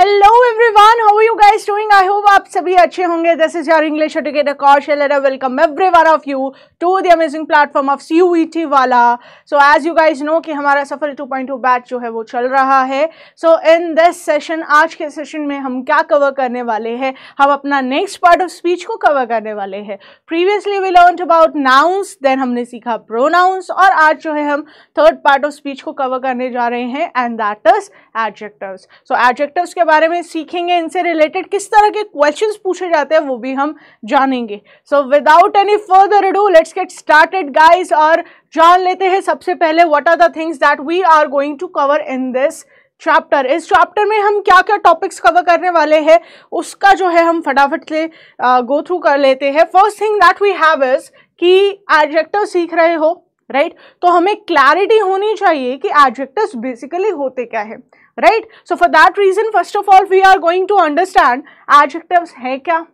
Hello everyone how you guys doing I hope आप सभी अच्छे होंगे this is your English educator Kaushal and welcome every one of you to the amazing platform of C U T वाला so as you guys know कि हमारा सफल 2.2 batch जो है वो चल रहा है सो इन दिस सेशन आज के सेशन में हम क्या कवर करने वाले हैं हम अपना नेक्स्ट पार्ट ऑफ स्पीच को कवर करने वाले हैं previously we learn about nouns then हमने सीखा प्रोनाउंस और आज जो है हम थर्ड पार्ट ऑफ स्पीच को कवर करने जा रहे हैं and that is adjective so adjectives के के बारे में सीखेंगे इनसे रिलेटेड किस तरह के क्वेश्चंस पूछे जाते हैं वो भी हम जानेंगे so without any further do let's get started guys और जान लेते हैं सबसे पहले what are the things that we are going to cover in this chapter इस चैप्टर में हम क्या क्या टॉपिक्स कवर करने वाले हैं उसका जो है हम फटाफट से गो थ्रू कर लेते हैं first thing that we have is कि एडजेक्टिव सीख रहे हो राइट right? तो हमें क्लैरिटी होनी चाहिए कि एडजेक्टिव्स बेसिकली होते क्या है right so for that reason first of all we are going to understand adjective है क्या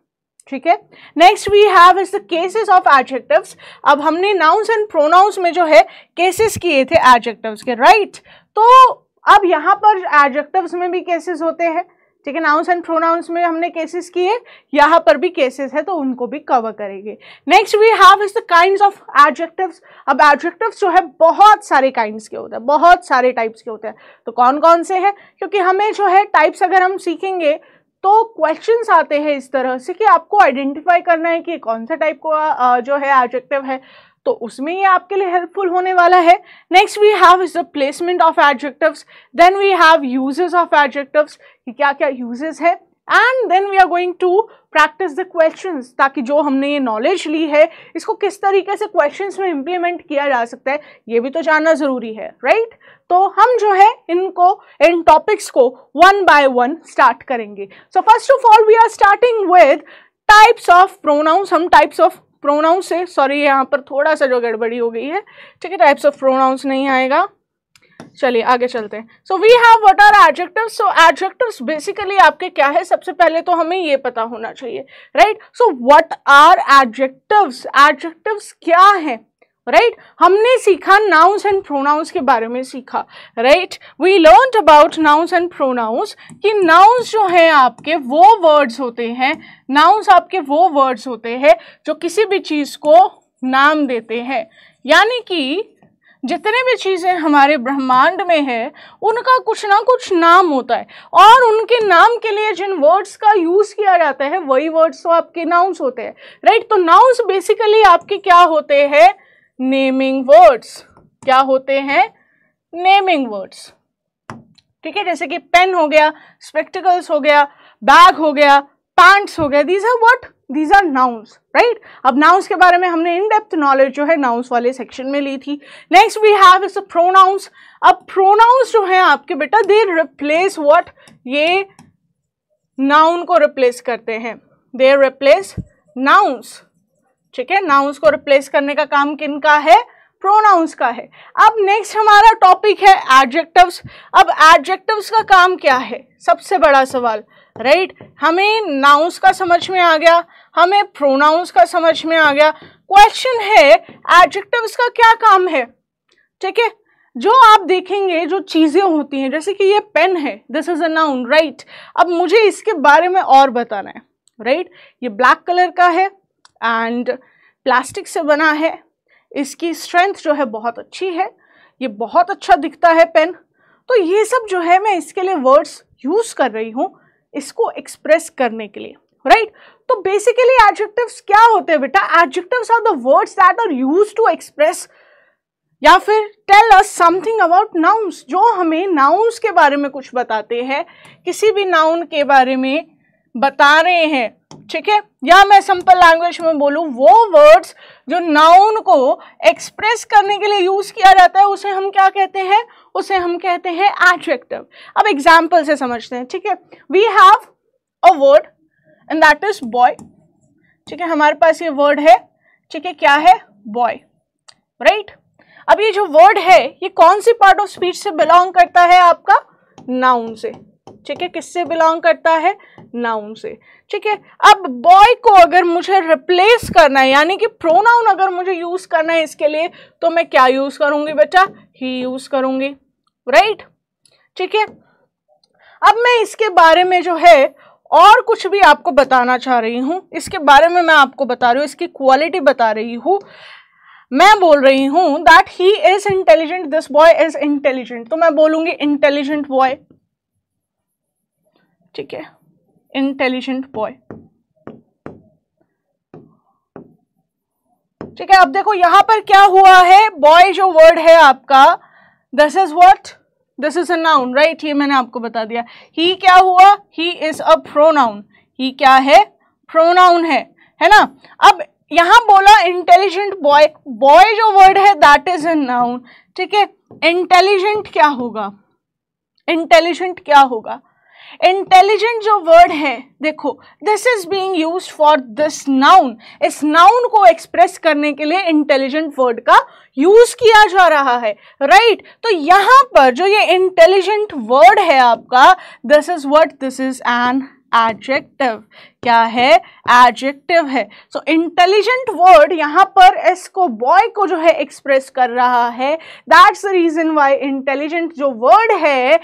ठीक है next we have is the cases of adjectives अब हमने नाउन्स एंड प्रोनाउंस में जो है केसेस किए थे एडजेक्टिव्स के राइट right? तो अब यहां पर एडजेक्टिव्स में भी केसेस होते हैं ठीक है नाउंस एंड प्रोनाउंस में हमने केसेस किए यहाँ पर भी केसेस है तो उनको भी कवर करेंगे next we have is the kind of adjectives अब एडजेक्टिव्स जो है बहुत सारे काइंड के होते हैं बहुत सारे टाइप्स के होते हैं तो कौन कौन से हैं क्योंकि हमें जो है टाइप्स अगर हम सीखेंगे तो क्वेश्चंस आते हैं इस तरह से कि आपको आइडेंटिफाई करना है कि कौन सा टाइप का जो है एडजेक्टिव है तो उसमें ये आपके लिए हेल्पफुल होने वाला है next we have is the placement of adjectives then we have uses of adjectives कि क्या क्या यूजेस है and then we are going to practise the question ताकि जो हमने ये नॉलेज ली है इसको किस तरीके से क्वेश्चन में इम्प्लीमेंट किया जा सकता है ये भी तो जानना ज़रूरी है राइट right? तो हम जो है इनको इन टॉपिक्स को वन बाय वन स्टार्ट करेंगे so first of all we are starting with types of pronouns हम टाइप्स ऑफ प्रोनाउंस है सॉरी यहाँ पर थोड़ा सा जो गड़बड़ी हो गई है ठीक है टाइप्स ऑफ प्रोनाउंस नहीं आएगा चलिए आगे चलते हैं so we have what are adjective so adjective basically आपके क्या है सबसे पहले तो हमें ये पता होना चाहिए right so what are adjective adjective क्या है राइट right? हमने सीखा नाउंस एंड प्रोनाउंस के बारे में सीखा right we learn about nouns and pronouns कि नाउंस जो हैं आपके वो वर्ड्स होते हैं नाउंस आपके वो वर्ड्स होते हैं जो किसी भी चीज़ को नाम देते हैं यानी कि जितने भी चीज़ें हमारे ब्रह्मांड में है उनका कुछ ना कुछ नाम होता है और उनके नाम के लिए जिन वर्ड्स का यूज़ किया जाता है वही वर्ड्स तो आपके नाउंस होते हैं राइट तो नाउंस बेसिकली आपके क्या होते हैं नेमिंग वर्ड्स क्या होते हैं नेमिंग वर्ड्स ठीक है जैसे कि पेन हो गया स्पेक्टिकल्स हो गया बैग हो गया पैंट्स हो गया these are what these are nouns right अब नाउन्स के बारे में हमने इन डेप्थ नॉलेज जो है नाउंस वाले सेक्शन में ली थी next we have is a pronoun अब प्रोनाउंस जो है आपके बेटा दे रिप्लेस वॉट ये नाउन को रिप्लेस करते हैं दे रिप्लेस नाउंस ठीक है नाउंस को रिप्लेस करने का काम किन का है प्रोनाउंस का है अब नेक्स्ट हमारा टॉपिक है एडजेक्टिव्स अब एडजेक्टिव्स का काम क्या है सबसे बड़ा सवाल राइट right? हमें नाउंस का समझ में आ गया हमें प्रोनाउंस का समझ में आ गया क्वेश्चन है एडजेक्टिव्स का क्या काम है ठीक है जो आप देखेंगे जो चीज़ें होती हैं जैसे कि ये पेन है this is a noun right अब मुझे इसके बारे में और बताना है राइट right? ये ब्लैक कलर का है एंड प्लास्टिक से बना है इसकी स्ट्रेंथ जो है बहुत अच्छी है ये बहुत अच्छा दिखता है पेन तो ये सब जो है मैं इसके लिए वर्ड्स यूज़ कर रही हूँ इसको एक्सप्रेस करने के लिए राइट right? तो बेसिकली एडजेक्टिव्स क्या होते हैं बेटा adjectives are the words that are use to express या फिर tell us something about nouns जो हमें नाउन्स के बारे में कुछ बताते हैं किसी भी नाउन के बारे में बता रहे हैं ठीक है या मैं सिंपल लैंग्वेज में बोलू वो वर्ड्स जो नाउन को एक्सप्रेस करने के लिए यूज़ किया जाता है उसे हम क्या कहते हैं उसे हम कहते हैं एडजेक्टिव अब एग्जाम्पल से समझते हैं ठीक है we have a word and that is boy ठीक है हमारे पास ये वर्ड है ठीक है क्या है बॉय राइट अब ये जो वर्ड है ये कौन सी पार्ट ऑफ स्पीच से बिलोंग करता है आपका नाउन से ठीक है किससे बिलोंग करता है नाउन से ठीक है अब बॉय को अगर मुझे रिप्लेस करना है यानी कि प्रोनाउन अगर मुझे यूज़ करना है इसके लिए तो मैं क्या यूज़ करूंगी बेटा ही यूज़ करूंगी राइट ठीक है अब मैं इसके बारे में जो है और कुछ भी आपको बताना चाह रही हूँ इसके बारे में मैं आपको बता रही हूँ इसकी क्वालिटी बता रही हूँ मैं बोल रही हूँ that he is intelligent this boy is intelligent तो मैं बोलूँगी इंटेलिजेंट बॉय ठीक है इंटेलिजेंट बॉय ठीक है अब देखो यहां पर क्या हुआ है बॉय जो वर्ड है आपका this is what this is a noun right ये मैंने आपको बता दिया ही क्या हुआ ही इज अ प्रोनाउन ही क्या है प्रोनाउन है है ना अब यहां बोला इंटेलिजेंट बॉय बॉय जो वर्ड है दैट इज अ नाउन ठीक है इंटेलिजेंट क्या होगा इंटेलिजेंट क्या होगा इंटेलिजेंट जो वर्ड है देखो this is being used for this noun इस नाउन को एक्सप्रेस करने के लिए इंटेलिजेंट वर्ड का यूज किया जा रहा है राइट right? तो यहां पर जो ये इंटेलिजेंट वर्ड है आपका this is what this is an adjective क्या है एडजेक्टिव है सो इंटेलिजेंट वर्ड यहाँ पर एस को बॉय को जो है एक्सप्रेस कर रहा है that's the reason why intelligent जो वर्ड है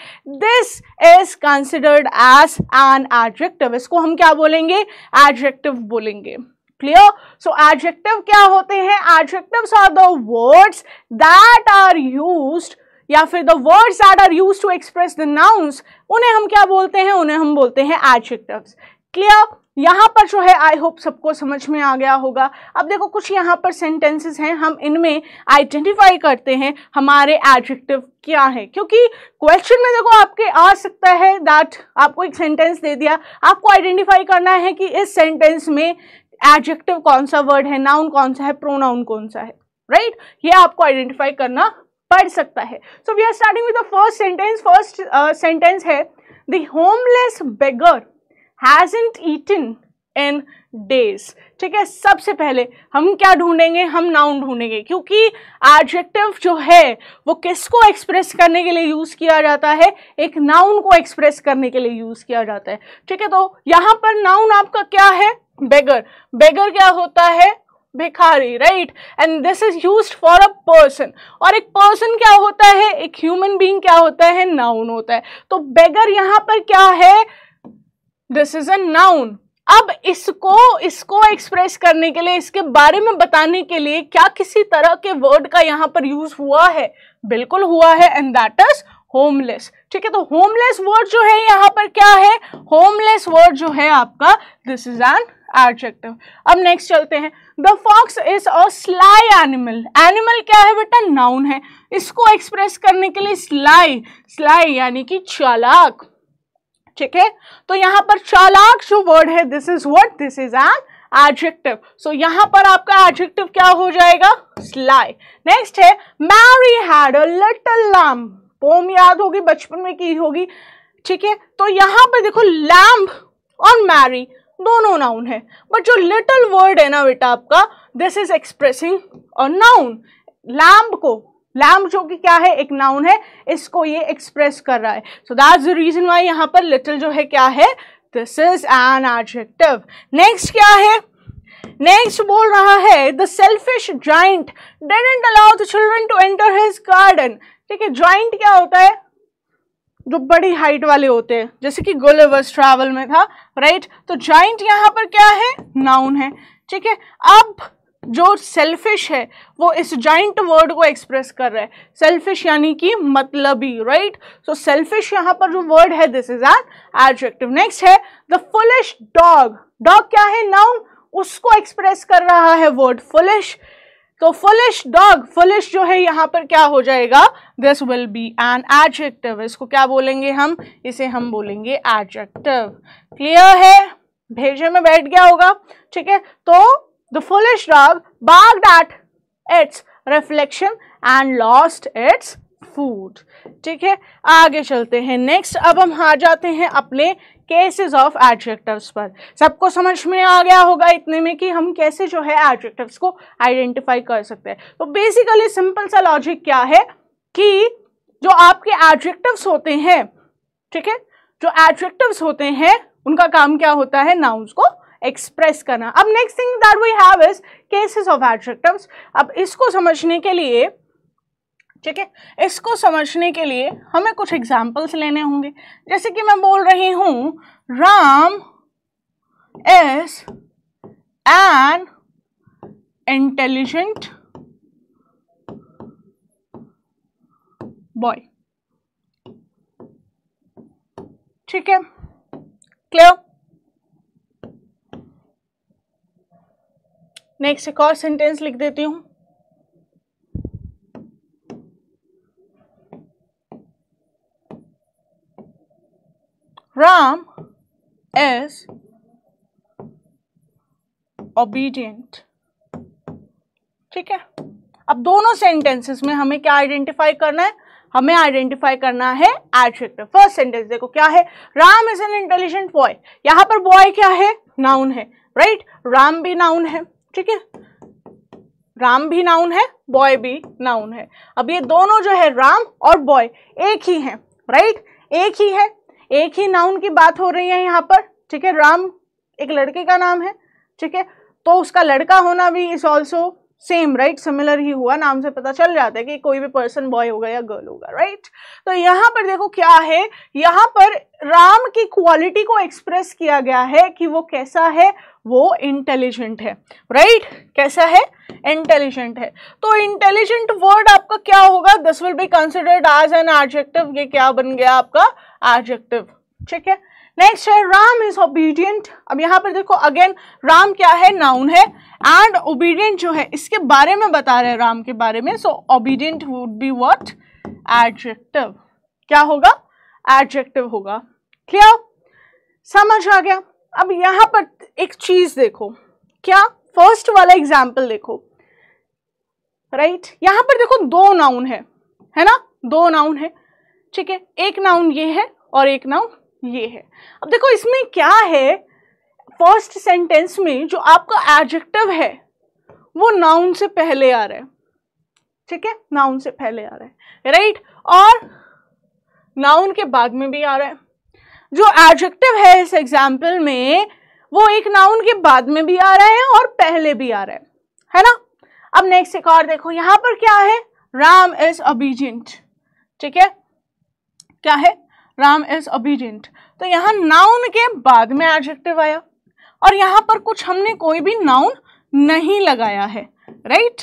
this is considered as an adjective इसको हम क्या बोलेंगे एडजेक्टिव बोलेंगे क्लियर सो एडजेक्टिव क्या होते हैं adjectives are the words that are used या फिर the words are are use to express the nouns उन्हें हम क्या बोलते हैं उन्हें हम बोलते हैं एडजेक्टिव्स क्लियर यहाँ पर जो है आई होप सबको समझ में आ गया होगा अब देखो कुछ यहाँ पर सेंटेंसेस हैं हम इनमें आइडेंटिफाई करते हैं हमारे एडजेक्टिव क्या है क्योंकि क्वेश्चन में देखो आपके आ सकता है दैट आपको एक सेंटेंस दे दिया आपको आइडेंटिफाई करना है कि इस सेंटेंस में एडजेक्टिव कौन सा वर्ड है नाउन कौन सा है प्रोनाउन कौन सा है राइट right? ये आपको आइडेंटिफाई करना पढ़ सकता है so we are starting with the first sentence first sentence है the homeless beggar hasn't eaten in days ठीक है सबसे पहले हम क्या ढूंढेंगे हम नाउन ढूंढेंगे क्योंकि एडजेक्टिव जो है वो किसको एक्सप्रेस करने के लिए यूज़ किया जाता है एक नाउन को एक्सप्रेस करने के लिए यूज़ किया जाता है ठीक है तो यहाँ पर नाउन आपका क्या है बेगर बेगर क्या होता है भिखारी right and this is use for a person और एक पर्सन क्या होता है एक ह्यूमन बींग क्या होता है नाउन होता है तो बेगर यहां पर क्या है दिस इज अ नाउन अब इसको इसको एक्सप्रेस करने के लिए इसके बारे में बताने के लिए क्या किसी तरह के वर्ड का यहां पर यूज हुआ है बिल्कुल हुआ है एंड दैट इज होमलेस ठीक है तो होमलेस वर्ड जो है यहां पर क्या है होमलेस वर्ड जो है आपका दिस इज एन एडजेक्टिव अब नेक्स्ट चलते हैं the fox is a sly animal animal क्या है बेटा नाउन है इसको एक्सप्रेस करने के लिए स्लाई स्लाई यानी कि चालाक ठीक है तो यहां पर चालाक जो वर्ड है this is what this is an adjective so यहां पर आपका एडजेक्टिव क्या हो जाएगा स्लाई नेक्स्ट है Mary had a little lamb poem याद होगी बचपन में की होगी ठीक है तो यहां पर देखो लैम्प और मैरी दोनों नाउन है बट जो लिटल वर्ड है ना बेटा आपका दिस इज एक्सप्रेसिंग और नाउन लैम्प को लैम्प जो कि क्या है एक नाउन है इसको ये एक्सप्रेस कर रहा है so that's the reason why यहां पर लिटल जो है क्या है this is an adjective next क्या है नेक्स्ट बोल रहा है the selfish giant didn't allow the children to enter his garden ठीक है ज्वाइंट क्या होता है जो बड़ी हाइट वाले होते हैं जैसे कि गोलेवर्स ट्रैवल में था राइट तो जाइंट यहाँ पर क्या है नाउन है ठीक है अब जो सेल्फिश है वो इस जाइंट वर्ड को एक्सप्रेस कर रहा है सेल्फिश यानी कि मतलबी राइट सो सेल्फिश यहाँ पर जो वर्ड है this is an adjective next है द फुलिश डॉग डॉग क्या है नाउन उसको एक्सप्रेस कर रहा है वर्ड फुलिश तो फुलिश डॉग फुलिश जो है यहाँ पर क्या हो जाएगा this will be an adjective इसको क्या बोलेंगे हम इसे हम बोलेंगे एडजेक्टिव क्लियर है भेजे में बैठ गया होगा ठीक है तो the foolish dog barked at its reflection and lost its food ठीक है आगे चलते हैं नेक्स्ट अब हम आ जाते हैं अपने केसेस ऑफ एडजेक्टिव्स पर सबको समझ में आ गया होगा इतने में कि हम कैसे जो है एडजेक्टिव्स को आइडेंटिफाई कर सकते हैं तो बेसिकली सिंपल सा लॉजिक क्या है कि जो आपके एडजेक्टिव्स होते हैं ठीक है जो एडजेक्टिव्स होते हैं उनका काम क्या होता है नाउन्स को एक्सप्रेस करना अब next thing that we have is cases of adjectives अब इसको समझने के लिए ठीक है इसको समझने के लिए हमें कुछ एग्जाम्पल्स लेने होंगे जैसे कि मैं बोल रही हूं Ram is an intelligent boy ठीक है क्लियर नेक्स्ट एक और सेंटेंस लिख देती हूं Ram is obedient. ठीक है अब दोनों सेंटेंसेस में हमें क्या आइडेंटिफाई करना है हमें आइडेंटिफाई करना है एडजेक्टिव फर्स्ट सेंटेंस देखो क्या है Ram is an intelligent boy यहां पर बॉय क्या है नाउन है राइट right? राम भी नाउन है ठीक है राम भी नाउन है बॉय भी नाउन है अब ये दोनों जो है राम और बॉय एक ही हैं राइट right? एक ही है एक ही नाउन की बात हो रही है यहाँ पर ठीक है राम एक लड़के का नाम है ठीक है तो उसका लड़का होना भी is also same right similar ही हुआ नाम से पता चल जाता है कि कोई भी पर्सन बॉय होगा या गर्ल होगा राइट right? तो यहाँ पर देखो क्या है यहाँ पर राम की क्वालिटी को एक्सप्रेस किया गया है कि वो कैसा है वो इंटेलिजेंट है राइट right? कैसा है इंटेलिजेंट है तो इंटेलिजेंट वर्ड आपका क्या होगा this will be considered as an adjective ये क्या बन गया आपका एडजेक्टिव ठीक है नेक्स्ट है राम इज ओबीडियंट अब यहाँ पर देखो अगेन राम क्या है नाउन है एंड ओबीडियंट जो है इसके बारे में बता रहे हैं राम के बारे में so obedient would be what adjective क्या होगा एडजेक्टिव होगा क्लियर समझ आ गया अब यहाँ पर एक चीज देखो क्या फर्स्ट वाला एग्जाम्पल देखो राइट right? यहाँ पर देखो दो नाउन है है ना दो नाउन है ठीक है एक नाउन ये है और एक नाउ ये है अब देखो इसमें क्या है फर्स्ट सेंटेंस में जो आपका एडजेक्टिव है वो नाउन से पहले आ रहा है ठीक है नाउन से पहले आ रहा है राइट और नाउन के बाद में भी आ रहा है जो एडजेक्टिव है इस एग्जाम्पल में वो एक नाउन के बाद में भी आ रहा है और पहले भी आ रहा है है ना अब नेक्स्ट एक और देखो यहां पर क्या है राम इज अबीजेंट ठीक है क्या है राम इज ओबीडियंट तो यहाँ नाउन के बाद में एडजेक्टिव आया और यहाँ पर कुछ हमने कोई भी नाउन नहीं लगाया है right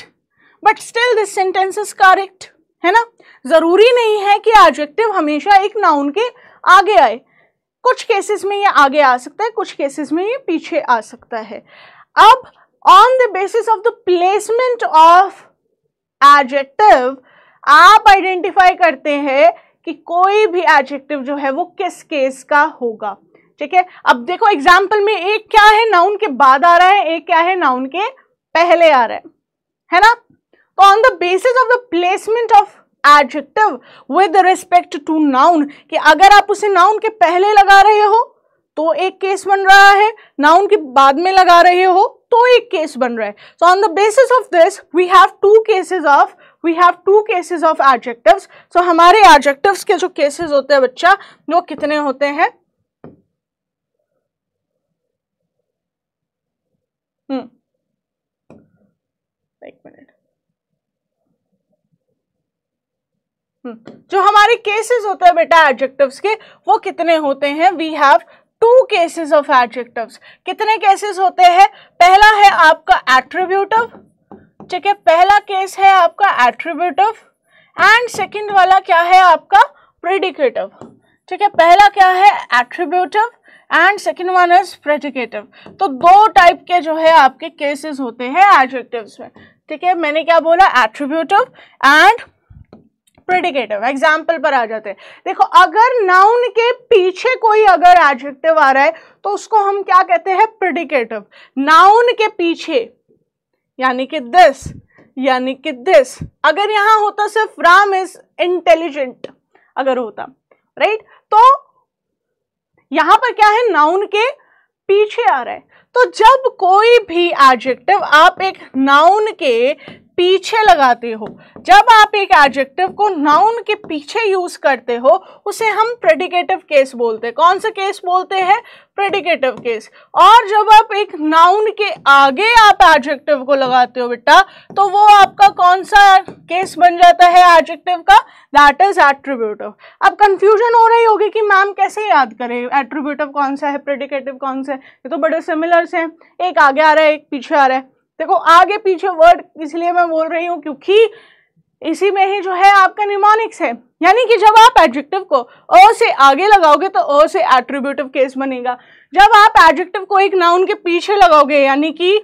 but still this sentence is correct है ना जरूरी नहीं है कि एडजेक्टिव हमेशा एक नाउन के आगे आए कुछ केसेस में ये आगे आ सकता है कुछ केसेस में ये पीछे आ सकता है अब on the basis of the placement of adjective आप आइडेंटिफाई करते हैं कि कोई भी एडजेक्टिव जो है वो किस केस का होगा ठीक है अब देखो एग्जाम्पल में एक क्या है नाउन के बाद आ रहा है एक क्या है नाउन के पहले आ रहा है है ना तो on the basis of the placement of adjective with respect to noun कि अगर आप उसे नाउन के पहले लगा रहे हो तो एक केस बन रहा है नाउन के बाद में लगा रहे हो तो एक केस बन रहा है so on the basis of this we have two cases of we have two cases of adjectives so हमारे एडजेक्टिव्स के जो केसेस होते हैं बच्चा वो कितने होते हैं हम्म। हम्म। जो हमारे केसेस होते हैं बेटा एडजेक्टिव्स के वो कितने होते हैं we have two cases of adjectives कितने केसेस होते हैं पहला है आपका एट्रीब्यूटिव ठीक है पहला केस है आपका एट्रीब्यूटिव एंड सेकंड वाला क्या है आपका प्रेडिकेटिव ठीक है पहला क्या है attributive and second one is predicative तो दो टाइप के जो है आपके केसेस होते हैं एडजेक्टिव्स में ठीक है मैंने क्या बोला एट्रीब्यूटिव एंड प्रेडिकेटिव एग्जाम्पल पर आ जाते हैं देखो अगर नाउन के पीछे कोई अगर एडजेक्टिव आ रहा है तो उसको हम क्या कहते हैं प्रेडिकेटिव नाउन के पीछे यानी कि दिस यानी कि दिस अगर यहां होता सिर्फ राम इज इंटेलिजेंट अगर होता राइट right? तो यहां पर क्या है नाउन के पीछे आ रहा है तो जब कोई भी एडजेक्टिव आप एक नाउन के पीछे लगाते हो जब आप एक एडजेक्टिव को नाउन के पीछे यूज करते हो उसे हम प्रेडिकेटिव केस बोलते हैं कौन सा केस बोलते हैं प्रेडिकेटिव केस और जब आप एक नाउन के आगे आप एडजेक्टिव को लगाते हो बेटा तो वो आपका कौन सा केस बन जाता है एडजेक्टिव का दैट इज एट्रीब्यूटिव अब कंफ्यूजन हो रही होगी कि मैम कैसे याद करें एट्रीब्यूटिव कौन सा है प्रेडिकेटिव कौन सा है ये तो बड़े सिमिलर्स हैं एक आगे आ रहा है एक पीछे आ रहा है देखो आगे पीछे वर्ड इसलिए मैं बोल रही हूँ क्योंकि इसी में ही जो है आपका निमोनिक्स है यानी कि जब आप एडजेक्टिव को ओ से आगे लगाओगे तो ओ से एट्रीब्यूटिव केस बनेगा जब आप एडजेक्टिव को एक नाउन के पीछे लगाओगे यानी कि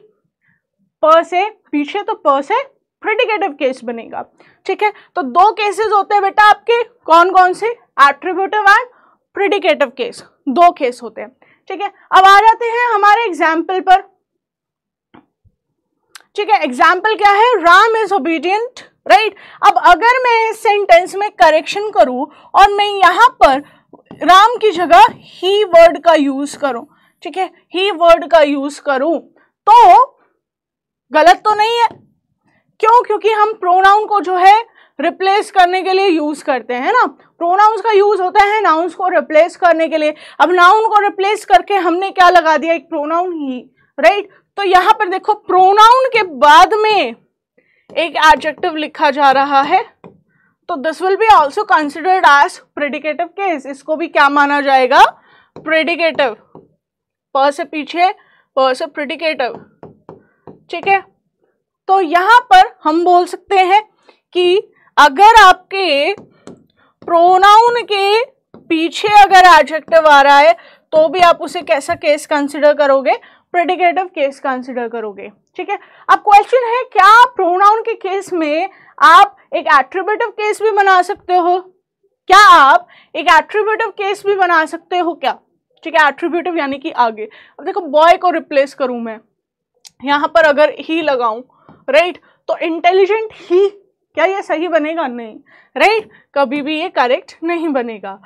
प से पीछे तो प से प्रिडिकेटिव केस बनेगा ठीक है तो दो केसेस होते हैं बेटा आपके कौन कौन से एट्रीब्यूटिव एंड प्रिडिकेटिव केस दो केस होते हैं ठीक है अब आ जाते हैं हमारे एग्जाम्पल पर ठीक है एग्जाम्पल क्या है राम इज ओबीडियंट राइट अब अगर मैं इस सेंटेंस में करेक्शन करूं और मैं यहां पर राम की जगह ही वर्ड का यूज करूं ठीक है ही वर्ड का यूज करूं तो गलत तो नहीं है क्यों क्योंकि हम प्रोनाउन को जो है रिप्लेस करने के लिए यूज करते हैं ना प्रोनाउंस का यूज होता है नाउंस को रिप्लेस करने के लिए अब नाउन को रिप्लेस करके हमने क्या लगा दिया एक प्रोनाउन ही राइट right? तो यहां पर देखो प्रोनाउन के बाद में एक एडजेक्टिव लिखा जा रहा है तो this will be also considered as predicative case इसको भी क्या माना जाएगा प्रेडिकेटिव पर से पीछे पर से प्रेडिकेटिव ठीक है तो यहां पर हम बोल सकते हैं कि अगर आपके प्रोनाउन के पीछे अगर एडजेक्टिव आ रहा है तो भी आप उसे कैसा केस कंसिडर करोगे प्रेडिकेटिव केस कंसिडर करोगे ठीक है अब क्वेश्चन है क्या प्रोनाउन के केस में आप एक एट्रीब्यूटिव केस भी बना सकते हो क्या आप एक एट्रीब्यूटिव केस भी बना सकते हो क्या ठीक है एट्रीब्यूटिव यानी कि आगे अब देखो बॉय को रिप्लेस करूं मैं यहां पर अगर ही लगाऊं राइट तो इंटेलिजेंट ही क्या ये सही बनेगा नहीं राइट कभी भी ये करेक्ट नहीं बनेगा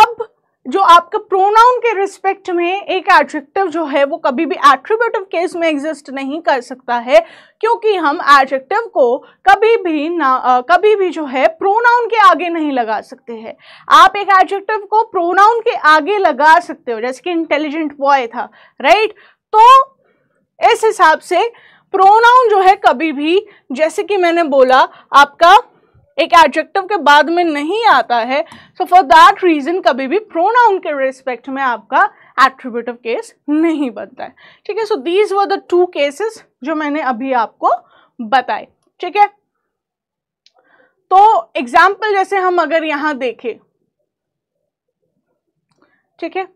अब जो आपके प्रोनाउन के रिस्पेक्ट में एक एडजेक्टिव जो है वो कभी भी एट्रीब्यूटिव केस में एग्जिस्ट नहीं कर सकता है क्योंकि हम एडजेक्टिव को कभी भी ना आ, कभी भी जो है प्रोनाउन के आगे नहीं लगा सकते हैं आप एक एडजेक्टिव को प्रोनाउन के आगे लगा सकते हो जैसे कि इंटेलिजेंट बॉय था राइट तो इस हिसाब से प्रोनाउन जो है कभी भी जैसे कि मैंने बोला आपका एक एडजेक्टिव के बाद में नहीं आता है सो फॉर दैट रीज़न कभी भी प्रोनाउन के रिस्पेक्ट में आपका एट्रीब्यूटिव केस नहीं बनता है ठीक है so these were the two cases जो मैंने अभी आपको बताए ठीक है तो एग्जाम्पल जैसे हम अगर यहां देखें ठीक है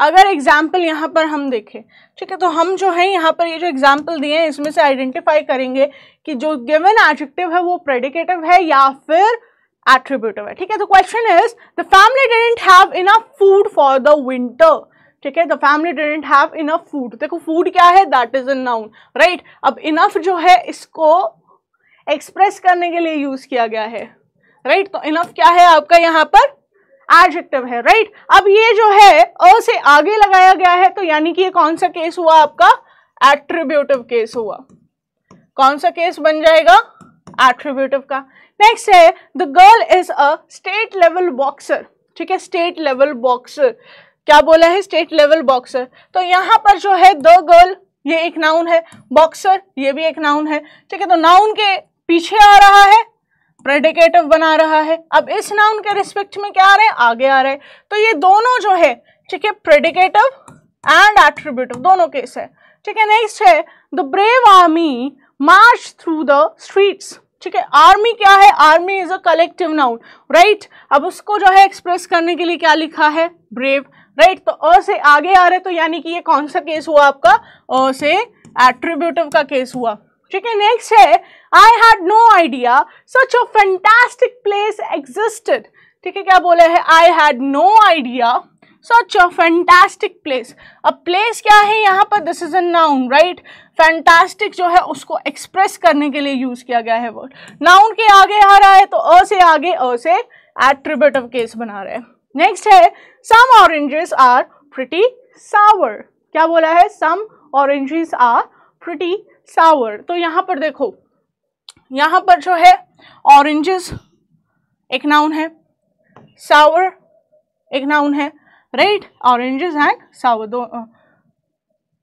अगर एग्जाम्पल यहां पर हम देखें ठीक है तो हम जो है यहां पर ये यह जो एग्जाम्पल दिए हैं इसमें से आइडेंटिफाई करेंगे कि जो गिवन एडजेक्टिव है वो प्रेडिकेटिव है या फिर एट्रीब्यूटिव है ठीक है तो question is the family didn't have enough food for the winter ठीक है the family didn't have enough food देखो फूड क्या है that is a noun right अब इनफ जो है इसको एक्सप्रेस करने के लिए यूज किया गया है राइट right? तो इनफ क्या है आपका यहाँ पर एडजेक्टिव है राइट right? अब ये जो है अ से आगे लगाया गया है तो यानी कि ये कौन सा केस हुआ आपका एट्रीब्यूटिव केस हुआ कौन सा केस बन जाएगा एट्रीब्यूटिव का नेक्स्ट है the girl is a state level boxer ठीक है स्टेट लेवल बॉक्सर क्या बोला है स्टेट लेवल बॉक्सर तो यहाँ पर जो है द गर्ल ये एक नाउन है बॉक्सर ये भी एक नाउन है ठीक है तो नाउन के पीछे आ रहा है प्रेडिकेटिव बना रहा है अब इस नाउन के रिस्पेक्ट में क्या आ रहे हैं आगे आ रहे हैं तो ये दोनों जो है ठीक है प्रेडिकेटिव एंड एट्रीब्यूटिव दोनों केस है ठीक है नेक्स्ट है the brave army march through the streets ठीक है आर्मी क्या है army is a collective noun right अब उसको जो है एक्सप्रेस करने के लिए क्या लिखा है ब्रेव राइट right? तो अ से आगे आ रहे तो यानी कि ये कौन सा केस हुआ आपका अ से एट्रीब्यूटिव का केस हुआ ठीक है नेक्स्ट है I had no idea such a fantastic place existed ठीक है क्या बोले है I had no idea such a fantastic place अब प्लेस क्या है यहाँ पर this is a noun right fantastic जो है उसको एक्सप्रेस करने के लिए यूज़ किया गया है वर्ड नाउन के आगे आ रहा है तो अ से आगे अ से एट्रीब्यूटिव केस बना रहे हैं नेक्स्ट है some oranges are pretty sour क्या बोला है some oranges are pretty sour तो यहाँ पर देखो यहाँ पर जो है ऑरेंजेस एक नाउन है सावर एक नाउन है राइट ऑरेंजेस एंड दो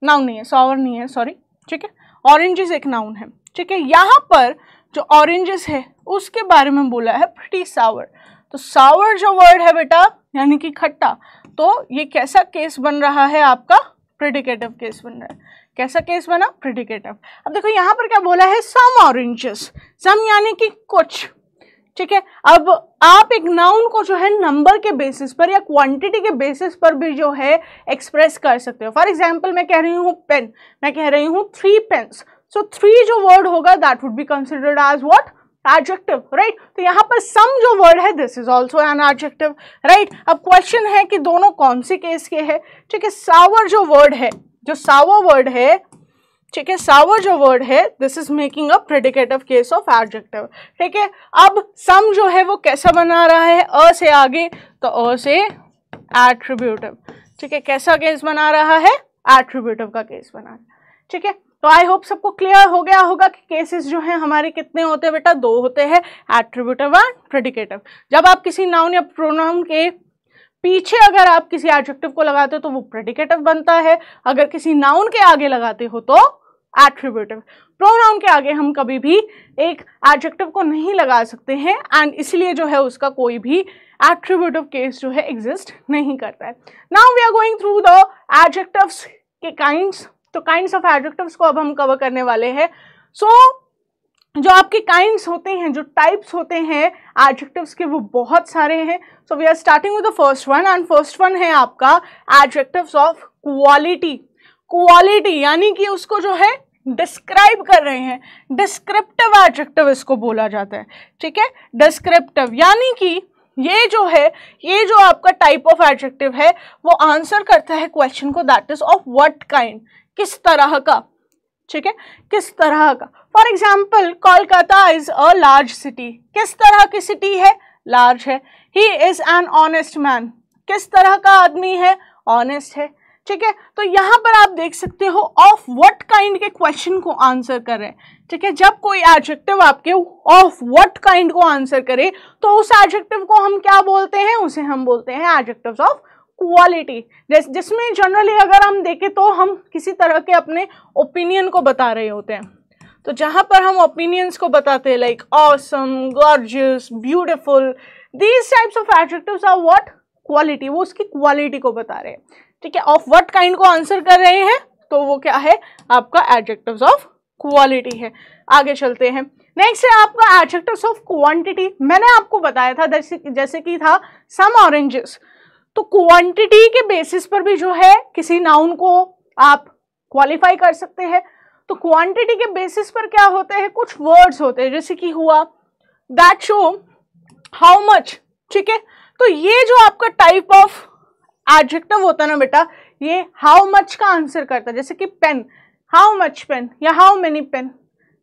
नाउन नहीं है सावर नहीं है सॉरी ठीक है ऑरेंजेस एक नाउन है ठीक है यहाँ पर जो ऑरेंजेस है उसके बारे में बोला है प्रिटी सावर तो सावर जो वर्ड है बेटा यानी कि खट्टा तो ये कैसा केस बन रहा है आपका प्रिडिकेटिव केस बन रहा है कैसा केस बना प्रिडिकेटिव अब देखो यहाँ पर क्या बोला है सम ऑरेंजेस सम यानी कि कुछ ठीक है अब आप एक नाउन को जो है नंबर के बेसिस पर या क्वांटिटी के बेसिस पर भी जो है एक्सप्रेस कर सकते हो फॉर एग्जाम्पल मैं कह रही हूँ पेन मैं कह रही हूँ थ्री पेन्स सो थ्री जो वर्ड होगा that would be considered as what adjective right तो यहाँ पर सम जो वर्ड है this is also an adjective right अब क्वेश्चन है कि दोनों कौन से केस के है ठीक है सावर जो वर्ड है जो सावर वर्ड है ठीक है सावर जो वर्ड है this is making a predicative case of adjective ठीक है अब सम जो है वो कैसा बना रहा है अ से आगे तो अ से एट्रीब्यूटिव ठीक है कैसा केस बना रहा है एट्रीब्यूटिव का केस बना रहा है ठीक है तो आई होप सबको क्लियर हो गया होगा कि केसेस जो हैं हमारे कितने होते हैं बेटा दो होते हैं एट्रीब्यूटिव एंड प्रेडिकेटिव जब आप किसी नाउन या प्रोनाउन के पीछे अगर आप किसी एडजेक्टिव को लगाते हो तो वो प्रेडिकेटिव बनता है अगर किसी नाउन के आगे लगाते हो तो एट्रीब्यूटिव प्रोनाउन के आगे हम कभी भी एक एडजेक्टिव को नहीं लगा सकते हैं एंड इसलिए जो है उसका कोई भी एट्रीब्यूटिव केस जो है एग्जिस्ट नहीं करता है now we are going through the adjectives के काइंड्स तो काइंड्स ऑफ एडजेक्टिव्स को अब हम कवर करने वाले हैं सो so, जो आपके काइंड होते हैं जो टाइप्स होते हैं एडजेक्टिव्स के वो बहुत सारे हैं so we are starting with the first one and first one है आपका एडजेक्टिव ऑफ क्वालिटी क्वालिटी यानी कि उसको जो है डिस्क्राइब कर रहे हैं डिस्क्रिप्टिव एडजेक्टिव इसको बोला जाता है ठीक है डिस्क्रिप्टिव यानी कि ये जो है ये जो आपका टाइप ऑफ एडजेक्टिव है वो आंसर करता है क्वेश्चन को that is of what kind किस तरह का ठीक है किस तरह का for example Kolkata is a large city किस तरह की सिटी है लार्ज है he is an honest man किस तरह का आदमी है ऑनेस्ट है ठीक है तो यहाँ पर आप देख सकते हो ऑफ वट काइंड के क्वेश्चन को आंसर कर रहे हैं ठीक है जब कोई एडजेक्टिव आपके ऑफ वट काइंड को आंसर करे तो उस एडजेक्टिव को हम क्या बोलते हैं उसे हम बोलते हैं एडजेक्टिव ऑफ क्वालिटी जैसे जिसमें जनरली अगर हम देखें तो हम किसी तरह के अपने ओपिनियन को बता रहे होते हैं तो जहाँ पर हम ओपिनियंस को बताते हैं like awesome gorgeous beautiful these types of attractive are what quality वो उसकी क्वालिटी को बता रहे हैं ठीक है ऑफ वट काइंड को आंसर कर रहे हैं तो वो क्या है आपका एडजेक्टिव ऑफ क्वालिटी है आगे चलते हैं नेक्स्ट है आपका एडजेक्टिव ऑफ क्वांटिटी मैंने आपको बताया था जैसे जैसे कि था सम ऑरेंजेस तो क्वांटिटी के बेसिस पर भी जो है किसी नाउन को आप क्वालिफाई कर सकते हैं तो क्वांटिटी के बेसिस पर क्या होते हैं कुछ वर्ड्स होते हैं जैसे कि हुआ दैट शो हाउ मच ठीक है तो ये जो आपका टाइप ऑफ एडजेक्टिव होता है ना बेटा ये हाउ मच का आंसर करता है जैसे कि पेन हाउ मच पेन या हाउ मेनी पेन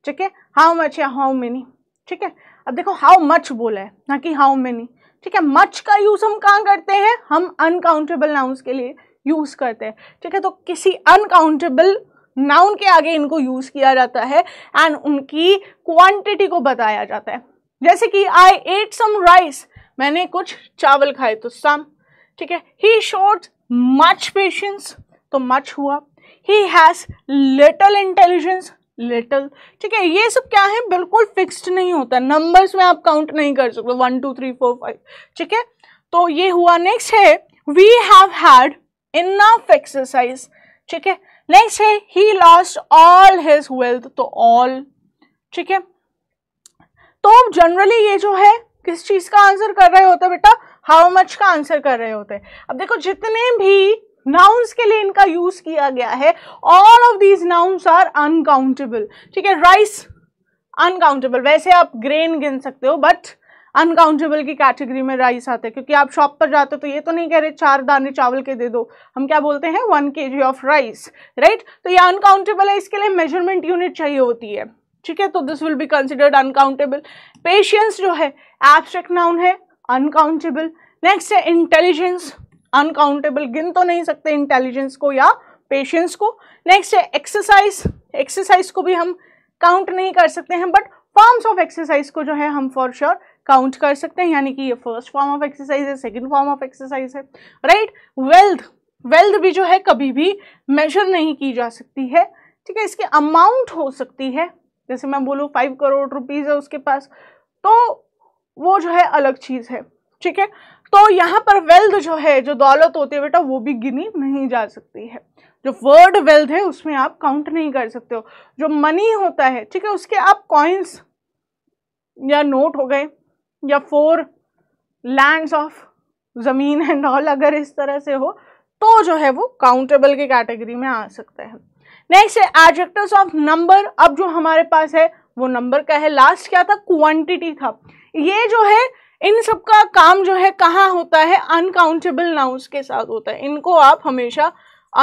ठीक है हाउ मच या हाउ मेनी ठीक है अब देखो हाउ मच बोला है ना कि हाउ मेनी ठीक है मच का यूज़ हम कहाँ करते हैं हम अनकाउंटेबल नाउंस के लिए यूज़ करते हैं ठीक है तो किसी अनकाउंटेबल नाउन के आगे इनको यूज़ किया जाता है एंड उनकी क्वांटिटी को बताया जाता है जैसे कि आई एट सम राइस मैंने कुछ चावल खाए तो सम ठीक है ही शोड मच पेशेंस तो मच हुआ he has little intelligence little ठीक है ये सब क्या है बिल्कुल फिक्स्ड नहीं होता नंबर्स में आप काउंट नहीं कर सकते one two three four five ठीक है तो ये हुआ नेक्स्ट है we have had enough exercise ठीक है नेक्स्ट है he lost all his wealth तो ऑल ठीक है तो जनरली ये जो है किस चीज का आंसर कर रहे होते बेटा हाउ मच का आंसर कर रहे होते अब देखो जितने भी नाउन्स के लिए इनका यूज किया गया है all of these nouns are uncountable ठीक है राइस अनकाउंटेबल वैसे आप ग्रेन गिन सकते हो बट अनकाउंटेबल की कैटेगरी में राइस आते हैं क्योंकि आप शॉप पर जाते हो तो ये तो नहीं कह रहे चार दाने चावल के दे दो हम क्या बोलते हैं वन के जी ऑफ राइस राइट तो ये अनकाउंटेबल है इसके लिए मेजरमेंट यूनिट चाहिए होती है ठीक है तो this will be considered uncountable patience जो है एब्स्ट्रैक्ट नाउन है अनकाउंटेबल नेक्स्ट है इंटेलिजेंस अनकाउंटेबल गिन तो नहीं सकते इंटेलिजेंस को या पेशेंस को नेक्स्ट है एक्सरसाइज एक्सरसाइज को भी हम काउंट नहीं कर सकते हैं बट फॉर्म्स ऑफ एक्सरसाइज को जो है हम फॉर श्योर sure काउंट कर सकते हैं यानी कि ये फर्स्ट फॉर्म ऑफ एक्सरसाइज है सेकेंड फॉर्म ऑफ एक्सरसाइज है राइट वेल्थ वेल्थ भी जो है कभी भी मेजर नहीं की जा सकती है ठीक है इसकी अमाउंट हो सकती है जैसे मैं बोलूँ फाइव करोड़ रुपीज़ है उसके पास तो वो जो है अलग चीज़ है ठीक है तो यहाँ पर वेल्थ जो है जो दौलत होती है बेटा वो भी गिनी नहीं जा सकती है जो वर्ड वेल्थ है उसमें आप काउंट नहीं कर सकते हो जो मनी होता है ठीक है उसके आप कॉइन्स या नोट हो गए या फोर लैंड्स ऑफ ज़मीन एंड ऑल अगर इस तरह से हो तो जो है वो काउंटेबल के कैटेगरी में आ सकता है नेक्स्ट है एडजेक्टिव्स ऑफ नंबर अब जो हमारे पास है वो नंबर का है लास्ट क्या था क्वांटिटी था ये जो है इन सब का काम जो है कहाँ होता है अनकाउंटेबल नाउन्स के साथ होता है इनको आप हमेशा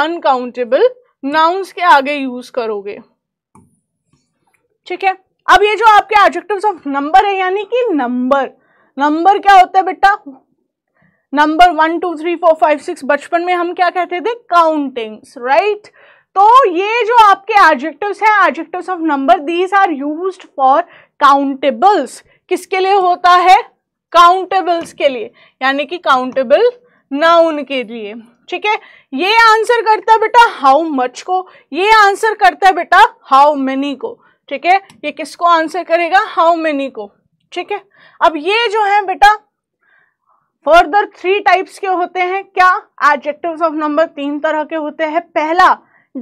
अनकाउंटेबल नाउंस के आगे यूज करोगे ठीक है अब ये जो आपके एडजेक्टिव्स ऑफ नंबर है यानी कि नंबर नंबर क्या होता है बेटा number one two three four five six बचपन में हम क्या कहते थे काउंटिंग्स राइट तो ये जो आपके एडजेक्टिव्स हैं adjectives of number these are used for countables किसके लिए होता है काउंटेबल्स के लिए यानी कि काउंटेबल नाउन के लिए ठीक है ये आंसर करता है बेटा हाउ मच को ये आंसर करता है बेटा हाउ मेनी को ठीक है ये किसको आंसर करेगा हाउ मेनी को ठीक है अब ये जो है बेटा फर्दर थ्री टाइप्स के होते हैं क्या एडजेक्टिव ऑफ नंबर तीन तरह के होते हैं पहला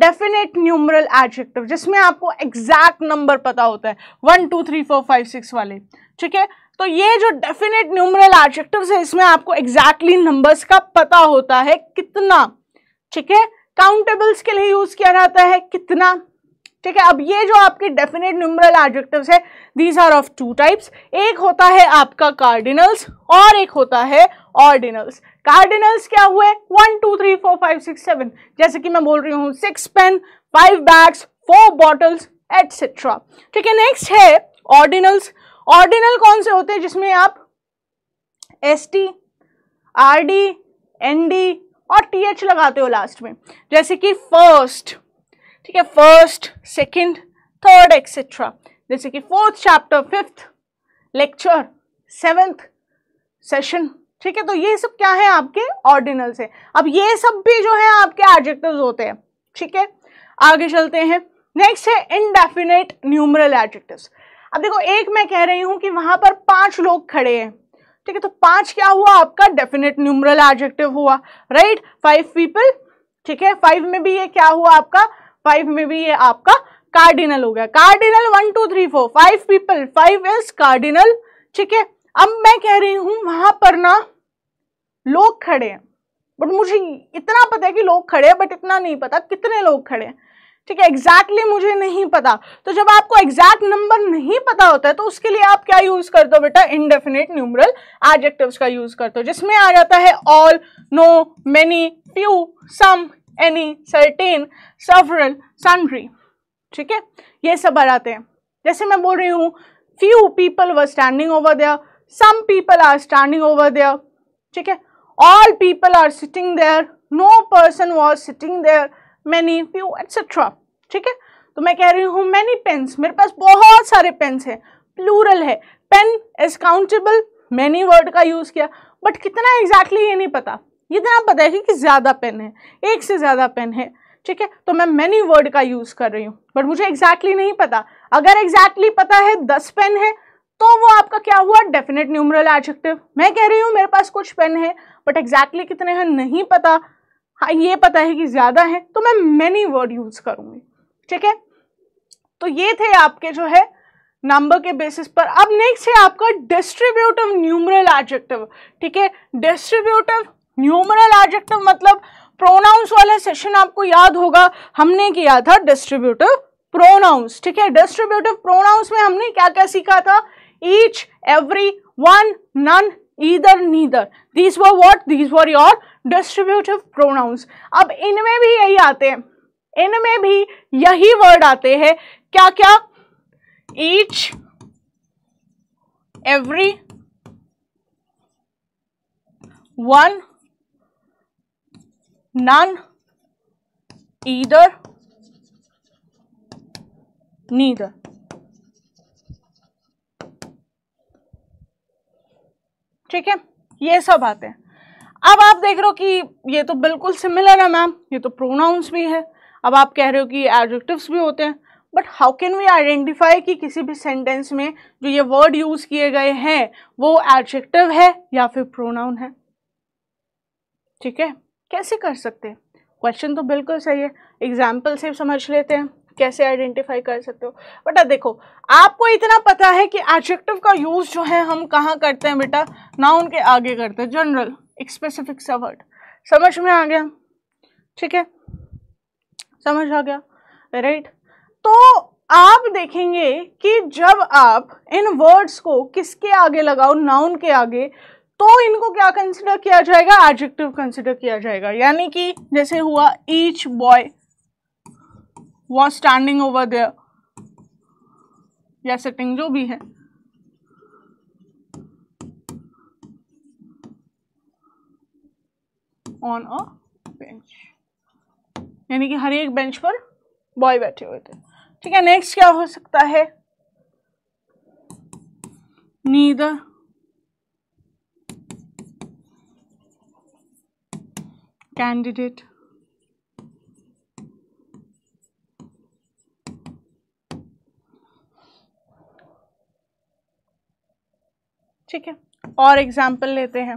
डेफिनेट न्यूमरल एडजेक्टिव जिसमें आपको एग्जैक्ट नंबर पता होता है one two three four five six वाले ठीक है तो ये जो डेफिनेट न्यूमरल एडजेक्टिव है इसमें आपको एग्जैक्टली exactly नंबर्स का पता होता है कितना ठीक है काउंटेबल्स के लिए यूज किया जाता है कितना ठीक है अब ये जो आपके डेफिनेट न्यूमरल एडजेक्टिव है these are of two types एक होता है आपका कार्डिनल्स और एक होता है ऑर्डिनल्स कार्डिनल्स क्या हुए one two three four five six seven जैसे कि मैं बोल रही हूँ six pen five bags four bottles etcetera ठीक है नेक्स्ट है ऑर्डिनल्स ऑर्डिनल कौन से होते हैं जिसमें आप S T R D N D और टी एच लगाते हो लास्ट में जैसे कि फर्स्ट ठीक है फर्स्ट सेकंड थर्ड एक्सेट्रा जैसे कि fourth chapter fifth lecture seventh session ठीक है तो ये सब क्या है आपके ऑर्डिनल से अब ये सब भी जो है आपके एडजेक्टिव होते हैं ठीक है आगे चलते हैं नेक्स्ट है इनडेफिनेट न्यूमरल एडजेक्टिव्स अब देखो एक मैं कह रही हूं कि वहां पर पांच लोग खड़े हैं ठीक है तो पांच क्या हुआ आपका डेफिनेट न्यूमरल एडजेक्टिव हुआ राइट फाइव पीपल ठीक है फाइव में भी ये क्या हुआ आपका फाइव में भी ये आपका कार्डिनल हो गया cardinal one two three four five people five is cardinal ठीक है अब मैं कह रही हूं वहां पर ना लोग खड़े हैं बट मुझे इतना पता है कि लोग खड़े हैं बट इतना नहीं पता कितने लोग खड़े हैं ठीक है एग्जैक्टली मुझे नहीं पता तो जब आपको एग्जैक्ट नंबर नहीं पता होता है तो उसके लिए आप क्या यूज करते हो बेटा इनडेफिनेट न्यूमरल एडजेक्टिव्स का यूज करते हो जिसमें आ जाता है all no many few some any certain several sundry ठीक है ये सब आ हैं जैसे मैं बोल रही हूँ few people were standing over there some people are standing over there ठीक है all people are sitting there no person was sitting there many few etcetera ठीक है तो मैं कह रही हूँ मैनी पेन्स मेरे पास बहुत सारे पेन्स हैं प्लूरल है pen is countable many word का यूज़ किया बट कितना एग्जैक्टली exactly ये नहीं पता ये तो आप कि ज़्यादा पेन है एक से ज़्यादा पेन है ठीक है तो मैं मैनी वर्ड का यूज़ कर रही हूँ बट मुझे एग्जैक्टली exactly नहीं पता अगर एग्जैक्टली exactly पता है दस पेन है तो वो आपका क्या हुआ डेफिनेट न्यूमरल एडजेक्टिव मैं कह रही हूँ मेरे पास कुछ पेन है बट एग्जैक्टली exactly कितने हैं नहीं पता हाँ ये पता है कि ज़्यादा है तो मैं मैनी वर्ड यूज़ करूँगी ठीक है तो ये थे आपके जो है नंबर के बेसिस पर अब नेक्स्ट है आपका डिस्ट्रीब्यूटिव न्यूमरल एडजेक्टिव ठीक है डिस्ट्रीब्यूटिव न्यूमरल एडजेक्टिव मतलब प्रोनाउंस वाला सेशन आपको याद होगा हमने किया था डिस्ट्रीब्यूटिव प्रोनाउंस ठीक है डिस्ट्रीब्यूटिव प्रोनाउंस में हमने क्या क्या सीखा था each every one none either neither these were what these were your distributive pronouns अब इनमें भी यही आते हैं इनमें भी यही वर्ड आते हैं क्या क्या each every one none either neither ठीक है ये सब आते हैं अब आप देख रहे हो कि ये तो बिल्कुल सिमिलर है मैम ये तो प्रोनाउंस भी है अब आप कह रहे हो कि एडजेक्टिव्स भी होते हैं but how can we identify कि किसी भी सेंटेंस में जो ये वर्ड यूज़ किए गए हैं वो एडजेक्टिव है या फिर प्रोनाउन है ठीक है कैसे कर सकते हैं क्वेश्चन तो बिल्कुल सही है एग्जाम्पल से समझ लेते हैं कैसे आइडेंटिफाई कर सकते हो बेटा देखो आपको इतना पता है कि एडजेक्टिव का यूज़ जो है हम कहाँ करते हैं बेटा नाउन के आगे करते हैं जनरल स्पेसिफिक सा वर्ड समझ में आ गया ठीक है समझ आ गया राइट right? तो आप देखेंगे कि जब आप इन वर्ड्स को किसके आगे लगाओ नाउन के आगे तो इनको क्या कंसिडर किया जाएगा एडजेक्टिव कंसिडर किया जाएगा यानी कि जैसे हुआ each boy was standing over there या सेटिंग जो भी है ऑन अ बेंच यानी कि हर एक बेंच पर बॉय बैठे हुए थे ठीक है नेक्स्ट क्या हो सकता है नीदर candidate ठीक है और एग्जाम्पल लेते हैं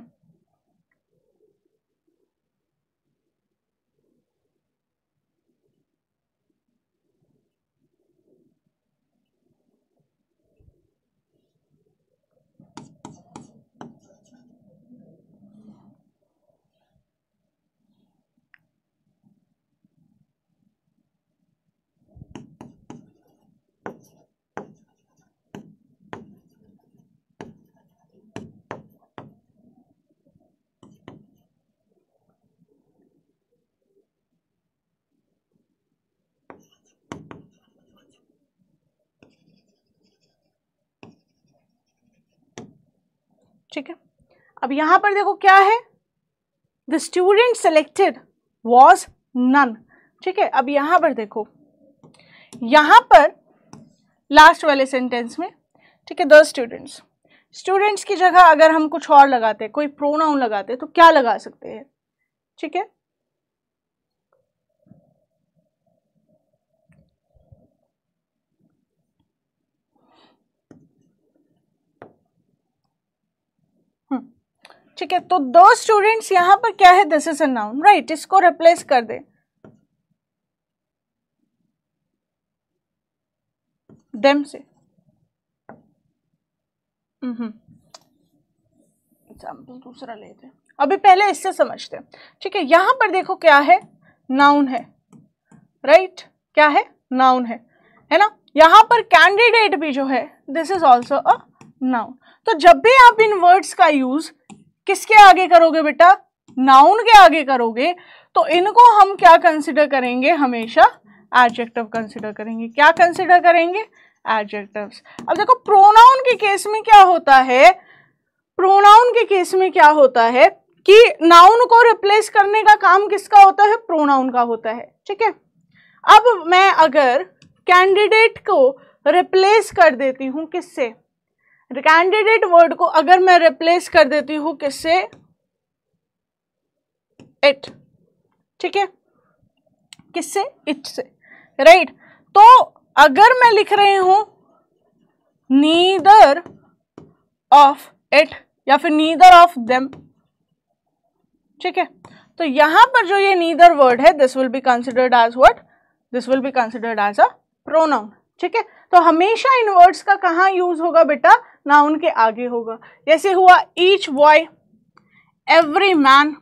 ठीक है अब यहां पर देखो क्या है the student selected was none ठीक है अब यहां पर देखो यहां पर लास्ट वाले सेंटेंस में ठीक है द स्टूडेंट्स स्टूडेंट्स की जगह अगर हम कुछ और लगाते कोई प्रोनाउन लगाते तो क्या लगा सकते हैं ठीक है ठीक है तो दो स्टूडेंट्स यहां पर क्या है this is a noun right इसको रिप्लेस कर दे देम से एग्जाम्पल mm-hmm। दूसरा लेते हैं अभी पहले इससे समझते हैं ठीक है यहां पर देखो क्या है नाउन है राइट right? क्या है नाउन है है ना यहां पर कैंडिडेट भी जो है this is also a noun तो जब भी आप इन वर्ड्स का यूज किसके आगे करोगे बेटा नाउन के आगे करोगे तो इनको हम क्या कंसिडर करेंगे हमेशा एडजेक्टिव कंसिडर करेंगे क्या कंसिडर करेंगे एडजेक्टिव अब देखो प्रोनाउन के केस में क्या होता है प्रोनाउन के केस में क्या होता है कि नाउन को रिप्लेस करने का काम किसका होता है प्रोनाउन का होता है ठीक है अब मैं अगर कैंडिडेट को रिप्लेस कर देती हूँ किससे कैंडिडेट वर्ड को अगर मैं रिप्लेस कर देती हूं किससे इट ठीक है किससे इट से राइट right. तो अगर मैं लिख रही हूं नीदर ऑफ इट या फिर नीदर ऑफ देम ठीक है तो यहां पर जो ये नीदर वर्ड है this will be considered as word this will be considered as a pronoun ठीक है तो हमेशा इन वर्ड्स का कहां यूज होगा बेटा ना उनके आगे होगा जैसे हुआ each boy every man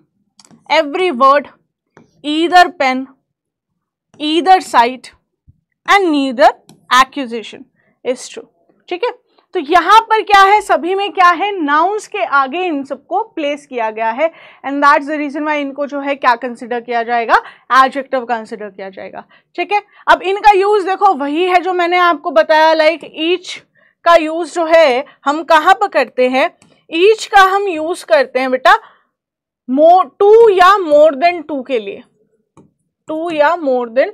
every word either pen either side and neither accusation is true ठीक है तो यहाँ पर क्या है सभी में क्या है नाउन्स के आगे इन सबको प्लेस किया गया है and that the reason why इनको जो है क्या कंसिडर किया जाएगा एडजेक्टिव कंसिडर किया जाएगा ठीक है अब इनका यूज़ देखो वही है जो मैंने आपको बताया लाइक ईच का यूज़ जो है हम कहाँ पर करते हैं ईच का हम यूज़ करते हैं बेटा मोर टू या मोर देन टू के लिए टू या मोर देन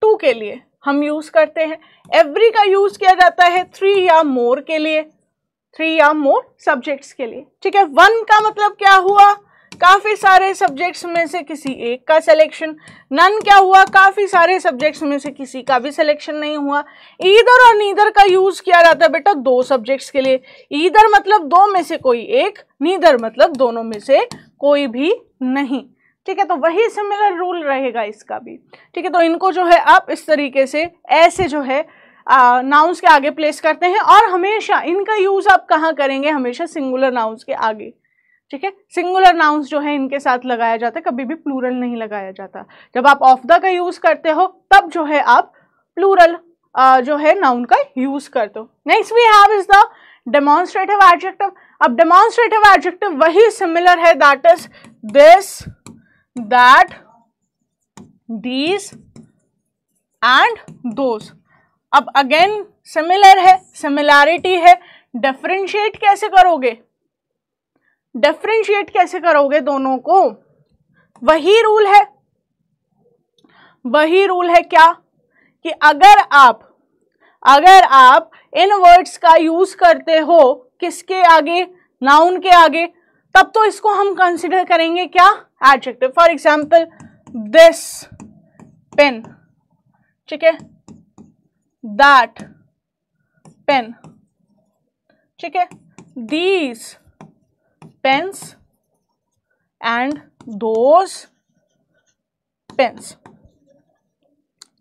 टू के लिए हम यूज़ करते हैं एवरी का यूज़ किया जाता है थ्री या मोर के लिए थ्री या मोर सब्जेक्ट्स के लिए ठीक है वन का मतलब क्या हुआ काफ़ी सारे सब्जेक्ट्स में से किसी एक का सिलेक्शन नन क्या हुआ काफ़ी सारे सब्जेक्ट्स में से किसी का भी सिलेक्शन नहीं हुआ ईदर और नीदर का यूज़ किया जाता है बेटा दो सब्जेक्ट्स के लिए ईदर मतलब दो में से कोई एक नीदर मतलब दोनों में से कोई भी नहीं ठीक है तो वही सिमिलर रूल रहेगा इसका भी ठीक है तो इनको जो है आप इस तरीके से ऐसे जो है नाउंस के आगे प्लेस करते हैं और हमेशा इनका यूज़ आप कहाँ करेंगे हमेशा सिंगुलर नाउंस के आगे ठीक है सिंगुलर नाउंस जो है इनके साथ लगाया जाता है कभी भी प्लूरल नहीं लगाया जाता जब आप ऑफ द का यूज़ करते हो तब जो है आप प्लूरल जो है नाउन का यूज़ कर दो next we have is the demonstrative adjective अब डेमोन्स्ट्रेटिव एडजेक्टिव वही सिमिलर है that is this that these and those अब अगेन सिमिलर है सिमिलैरिटी है डिफ्रेंशिएट कैसे करोगे डिफ्रेंशिएट कैसे करोगे दोनों को वही रूल है वही रूल है क्या कि अगर आप अगर आप इन वर्ड्स का यूज करते हो किसके आगे नाउन के आगे तब तो इसको हम कंसिडर करेंगे क्या adjective for example this pen ठीक है दैट पेन ठीक है these pens and those pens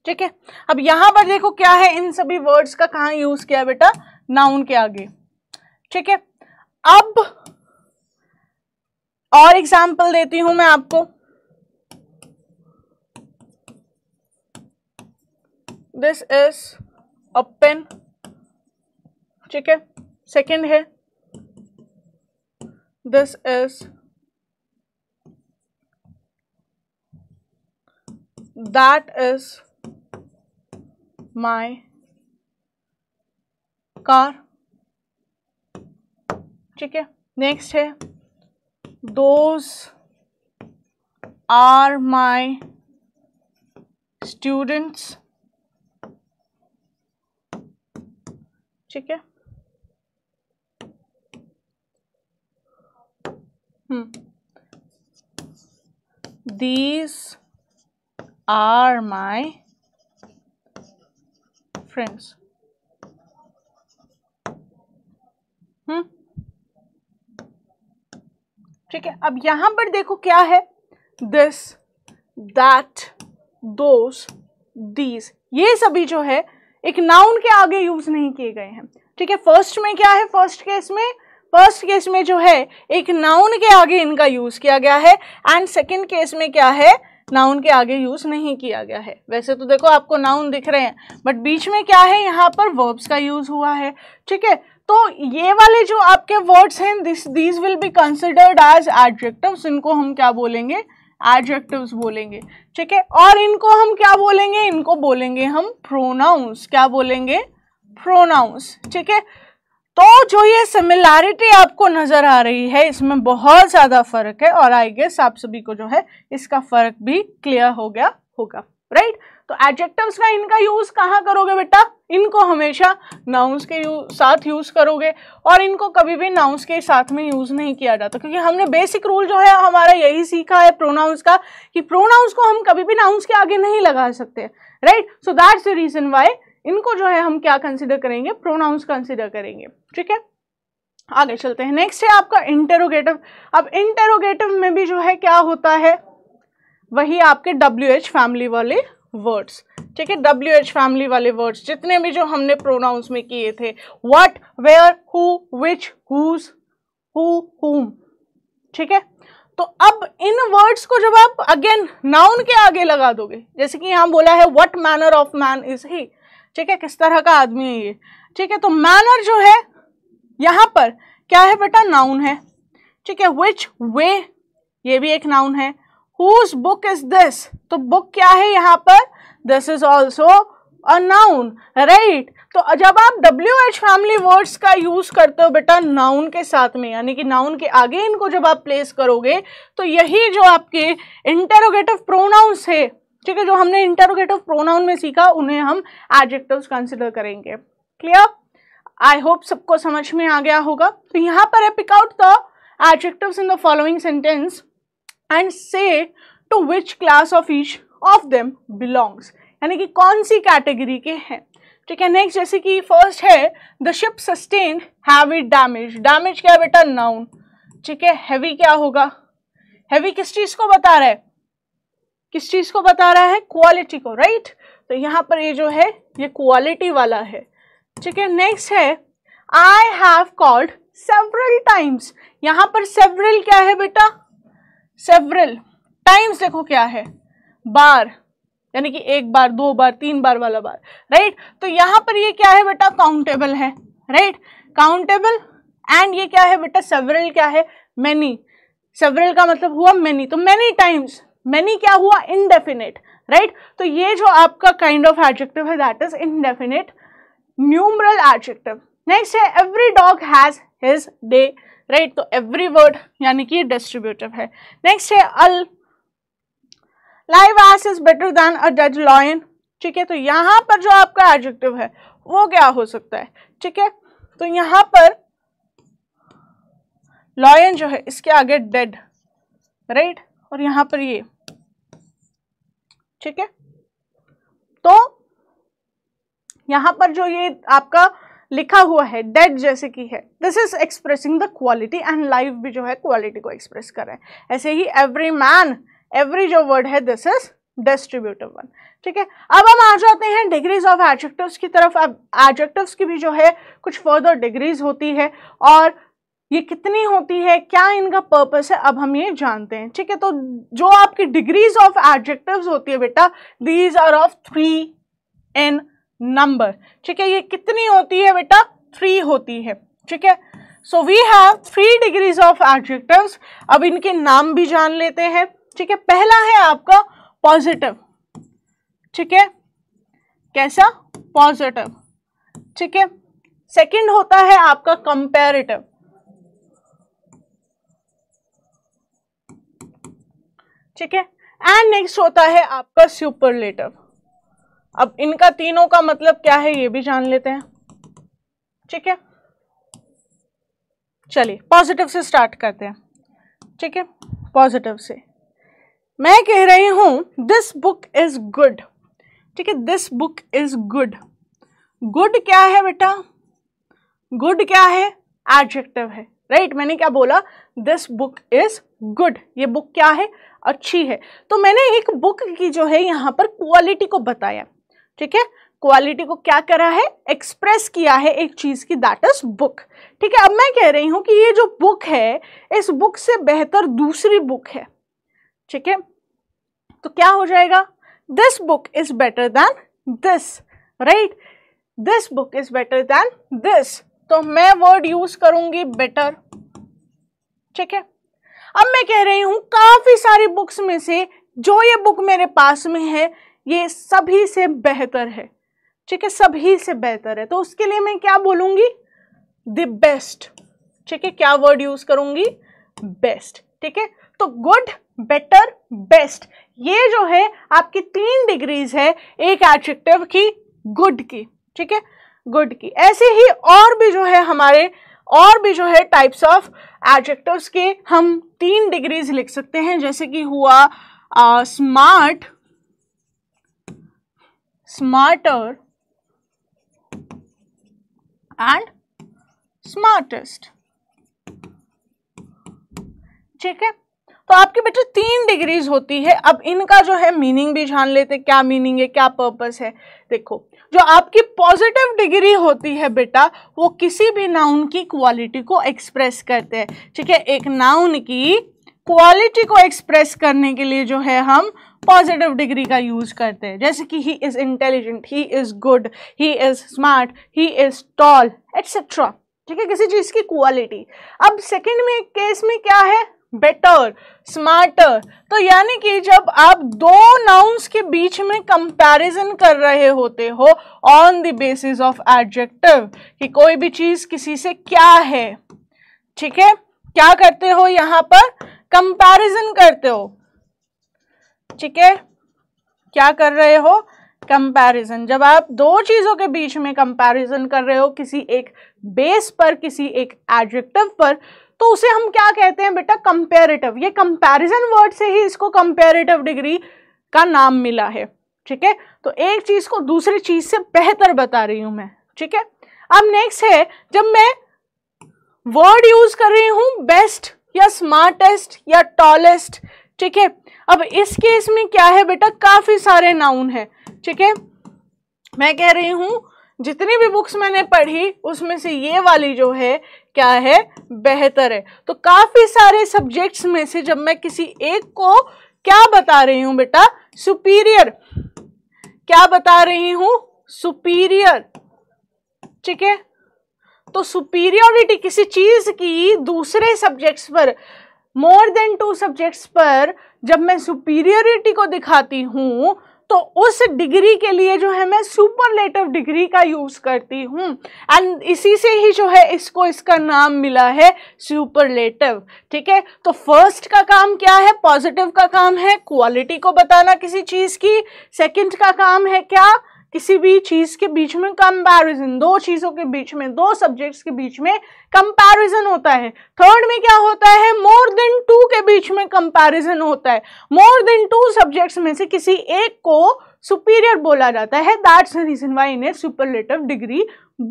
ठीक है अब यहां पर देखो क्या है इन सभी वर्ड्स का कहा यूज किया बेटा नाउन के आगे ठीक है अब और एग्जाम्पल देती हूं मैं आपको दिस इज अ पेन ठीक है सेकेंड है this is that is my car ठीक है नेक्स्ट है दोज आर माई स्टूडेंट्स ठीक है Hmm. these are my friends हम्म ठीक है अब यहां पर देखो क्या है दिस दैट दोस दीज ये सभी जो है एक नाउन के आगे यूज नहीं किए गए हैं ठीक है फर्स्ट में क्या है फर्स्ट केस में फर्स्ट केस में जो है एक नाउन के आगे इनका यूज़ किया गया है एंड सेकेंड केस में क्या है नाउन के आगे यूज़ नहीं किया गया है वैसे तो देखो आपको नाउन दिख रहे हैं बट बीच में क्या है यहाँ पर वर्ब्स का यूज़ हुआ है ठीक है तो ये वाले जो आपके वर्ड्स हैं this these will be considered as adjectives इनको हम क्या बोलेंगे एडजेक्टिव्स बोलेंगे ठीक है और इनको हम क्या बोलेंगे इनको बोलेंगे हम प्रोनाउंस क्या बोलेंगे प्रोनाउंस ठीक है तो जो ये सिमिलैरिटी आपको नज़र आ रही है इसमें बहुत ज़्यादा फ़र्क है और आई गेस आप सभी को जो है इसका फ़र्क भी क्लियर हो गया होगा राइट तो एडजेक्टिव्स का इनका यूज़ कहाँ करोगे बेटा इनको हमेशा नाउंस के यू, साथ यूज़ करोगे और इनको कभी भी नाउंस के साथ में यूज़ नहीं किया जाता क्योंकि हमने बेसिक रूल जो है हमारा यही सीखा है प्रोनाउंस का कि प्रोनाउंस को हम कभी भी नाउंस के आगे नहीं लगा सकते right so that's the reason why इनको जो है हम क्या कंसिडर करेंगे प्रोनाउंस कंसिडर करेंगे ठीक है आगे चलते हैं नेक्स्ट है आपका इंटेरोगेटिव अब इंटेरोगेटिव में भी जो है क्या होता है वही आपके डब्ल्यू एच फैमिली वाले वर्ड्स ठीक है डब्ल्यू एच फैमिली वाले वर्ड्स जितने भी जो हमने प्रोनाउंस में किए थे what where who which whose who whom ठीक है तो अब इन वर्ड्स को जब आप अगेन नाउन के आगे लगा दोगे जैसे कि यहां बोला है what manner of man is he ठीक है किस तरह का आदमी है ये ठीक है तो मैनर जो है यहाँ पर क्या है बेटा नाउन है ठीक है विच वे ये भी एक नाउन है हुज बुक इज दिस तो बुक क्या है यहाँ पर this is also a noun right तो जब आप डब्ल्यू एच फैमिली वर्ड्स का यूज करते हो बेटा नाउन के साथ में यानी कि नाउन के आगे इनको जब आप प्लेस करोगे तो यही जो आपके इंटेरोगेटिव प्रोनाउंस है ठीक है जो हमने इंटरोगेटिव प्रोनाउन में सीखा उन्हें हम एडजेक्टिव्स कंसिडर करेंगे क्लियर आई होप सबको समझ में आ गया होगा तो यहाँ पर pick out the adjectives in the following sentence and say to which class of each of them belongs यानी कि कौन सी कैटेगरी के हैं ठीक है नेक्स्ट जैसे कि फर्स्ट है the ship sustain heavy damage damage क्या बेटा नाउन ठीक है हैवी क्या होगा हैवी किस चीज़ को बता रहा है किस चीज़ को बता रहा है क्वालिटी को राइट तो यहाँ पर ये जो है ये क्वालिटी वाला है ठीक है नेक्स्ट है I have called several times यहाँ पर सेवरल क्या है बेटा सेवरल टाइम्स देखो क्या है बार यानी कि एक बार दो बार तीन बार वाला बार राइट तो यहाँ पर ये क्या है बेटा काउंटेबल है राइट काउंटेबल एंड ये क्या है बेटा सेवरल क्या है मैनी सेवरल का मतलब हुआ मैनी तो मैनी टाइम्स मैनी क्या हुआ इनडेफिनेट राइट right? तो ये जो आपका काइंड ऑफ एडजेक्टिव है that is indefinite numeral adjective next है every dog has his day right तो एवरी वर्ड यानी कि डिस्ट्रीब्यूटिव है नेक्स्ट है a live ass is better than a dead lion ठीक है तो यहां पर जो आपका एडजेक्टिव है वो क्या हो सकता है ठीक है तो यहां पर लॉयन जो है इसके आगे डेड राइट right? और यहां पर ये ठीक है तो यहां पर जो ये आपका लिखा हुआ है डेट जैसे कि है this is expressing the quality and life भी जो है क्वालिटी को एक्सप्रेस कर रहे हैं ऐसे ही एवरी मैन एवरी जो वर्ड है दिस इज डिस्ट्रीब्यूटिव वन ठीक है अब हम आ जाते हैं डिग्रीज ऑफ एडजेक्टिव्स की तरफ अब एडजेक्टिव्स की भी जो है कुछ फर्दर डिग्रीज होती है और ये कितनी होती है क्या इनका पर्पस है अब हम ये जानते हैं ठीक है तो जो आपकी डिग्रीज ऑफ एडजेक्टिव्स होती है बेटा these are of three in number ठीक है ये कितनी होती है बेटा थ्री होती है ठीक है so we have three degrees of adjectives अब इनके नाम भी जान लेते हैं ठीक है पहला है आपका पॉजिटिव ठीक है कैसा पॉजिटिव ठीक है सेकंड होता है आपका कंपेरेटिव ठीक है एंड नेक्स्ट होता है आपका सुपरलेटिव अब इनका तीनों का मतलब क्या है ये भी जान लेते हैं ठीक है चलिए पॉजिटिव से स्टार्ट करते हैं ठीक है पॉजिटिव से मैं कह रही हूं दिस बुक इज़ गुड ठीक है this book is good good क्या है बेटा गुड क्या है एडजेक्टिव है राइट right? मैंने क्या बोला दिस बुक इज़ गुड ये बुक क्या है अच्छी है तो मैंने एक बुक की जो है यहाँ पर क्वालिटी को बताया ठीक है क्वालिटी को क्या करा है एक्सप्रेस किया है एक चीज़ की दैट इज़ बुक ठीक है अब मैं कह रही हूं कि ये जो बुक है इस बुक से बेहतर दूसरी बुक है ठीक है तो क्या हो जाएगा this book is better than this right this book is better than this तो मैं वर्ड यूज़ करूंगी बेटर ठीक है अब मैं कह रही हूँ काफ़ी सारी बुक्स में से जो ये बुक मेरे पास में है ये सभी से बेहतर है ठीक है सभी से बेहतर है तो उसके लिए मैं क्या बोलूँगी द बेस्ट ठीक है क्या वर्ड यूज़ करूँगी बेस्ट ठीक है तो गुड बेटर बेस्ट ये जो है आपकी तीन डिग्रीज है एक एडजेक्टिव की गुड की ठीक है गुड की ऐसे ही और भी जो है हमारे और भी जो है टाइप्स ऑफ एडजेक्टिव्स के हम तीन डिग्रीज लिख सकते हैं जैसे कि हुआ स्मार्ट स्मार्टर एंड स्मार्टेस्ट ठीक है तो आपके बच्चे तीन डिग्रीज होती है अब इनका जो है मीनिंग भी जान लेते क्या मीनिंग है क्या पर्पस है देखो जो आपकी पॉजिटिव डिग्री होती है बेटा वो किसी भी नाउन की क्वालिटी को एक्सप्रेस करते हैं ठीक है एक नाउन की क्वालिटी को एक्सप्रेस करने के लिए जो है हम पॉजिटिव डिग्री का यूज करते हैं जैसे कि he is intelligent he is good he is smart he is tall etcetera ठीक है किसी चीज़ की क्वालिटी अब सेकंड में केस में क्या है बेटर स्मार्टर तो यानी कि जब आप दो नाउन्स के बीच में कंपैरिजन कर रहे होते हो on the basis of adjective कि कोई भी चीज़ किसी से क्या है ठीक है क्या करते हो यहां पर कंपैरिजन करते हो ठीक है क्या कर रहे हो कंपैरिजन जब आप दो चीज़ों के बीच में कंपैरिजन कर रहे हो किसी एक बेस पर किसी एक एडजेक्टिव पर तो उसे हम क्या कहते हैं बेटा कंपेरेटिव ये कंपेरिजन वर्ड से ही इसको कंपेरेटिव डिग्री का नाम मिला है ठीक है तो एक चीज़ को दूसरी चीज़ से बेहतर बता रही हूं मैं ठीक है अब नेक्स्ट है जब मैं वर्ड यूज़ कर रही हूं बेस्ट या स्मार्टेस्ट या टॉलेस्ट ठीक है अब इस केस में क्या है बेटा काफ़ी सारे नाउन है ठीक है मैं कह रही हूँ जितनी भी बुक्स मैंने पढ़ी उसमें से ये वाली जो है क्या है बेहतर है तो काफ़ी सारे सब्जेक्ट्स में से जब मैं किसी एक को क्या बता रही हूं बेटा सुपीरियर क्या बता रही हूं सुपीरियर ठीक है तो सुपीरियोरिटी किसी चीज़ की दूसरे सब्जेक्ट्स पर मोर देन टू सब्जेक्ट्स पर जब मैं सुपीरियोरिटी को दिखाती हूं तो उस डिग्री के लिए जो है मैं सुपरलेटिव डिग्री का यूज़ करती हूँ एंड इसी से ही जो है इसको इसका नाम मिला है सुपरलेटिव ठीक है तो फर्स्ट का काम क्या है पॉजिटिव का काम है क्वालिटी को बताना किसी चीज़ की सेकंड का काम है क्या किसी भी चीज के बीच में कंपैरिजन दो चीजों के बीच में दो सब्जेक्ट्स के बीच में कंपैरिजन होता है थर्ड में क्या होता है मोर देन टू के बीच में कंपैरिजन होता है मोर देन टू सब्जेक्ट्स में से किसी एक को सुपीरियर बोला जाता है दैट्स रीजन वाई इन्हें सुपरलेटिव डिग्री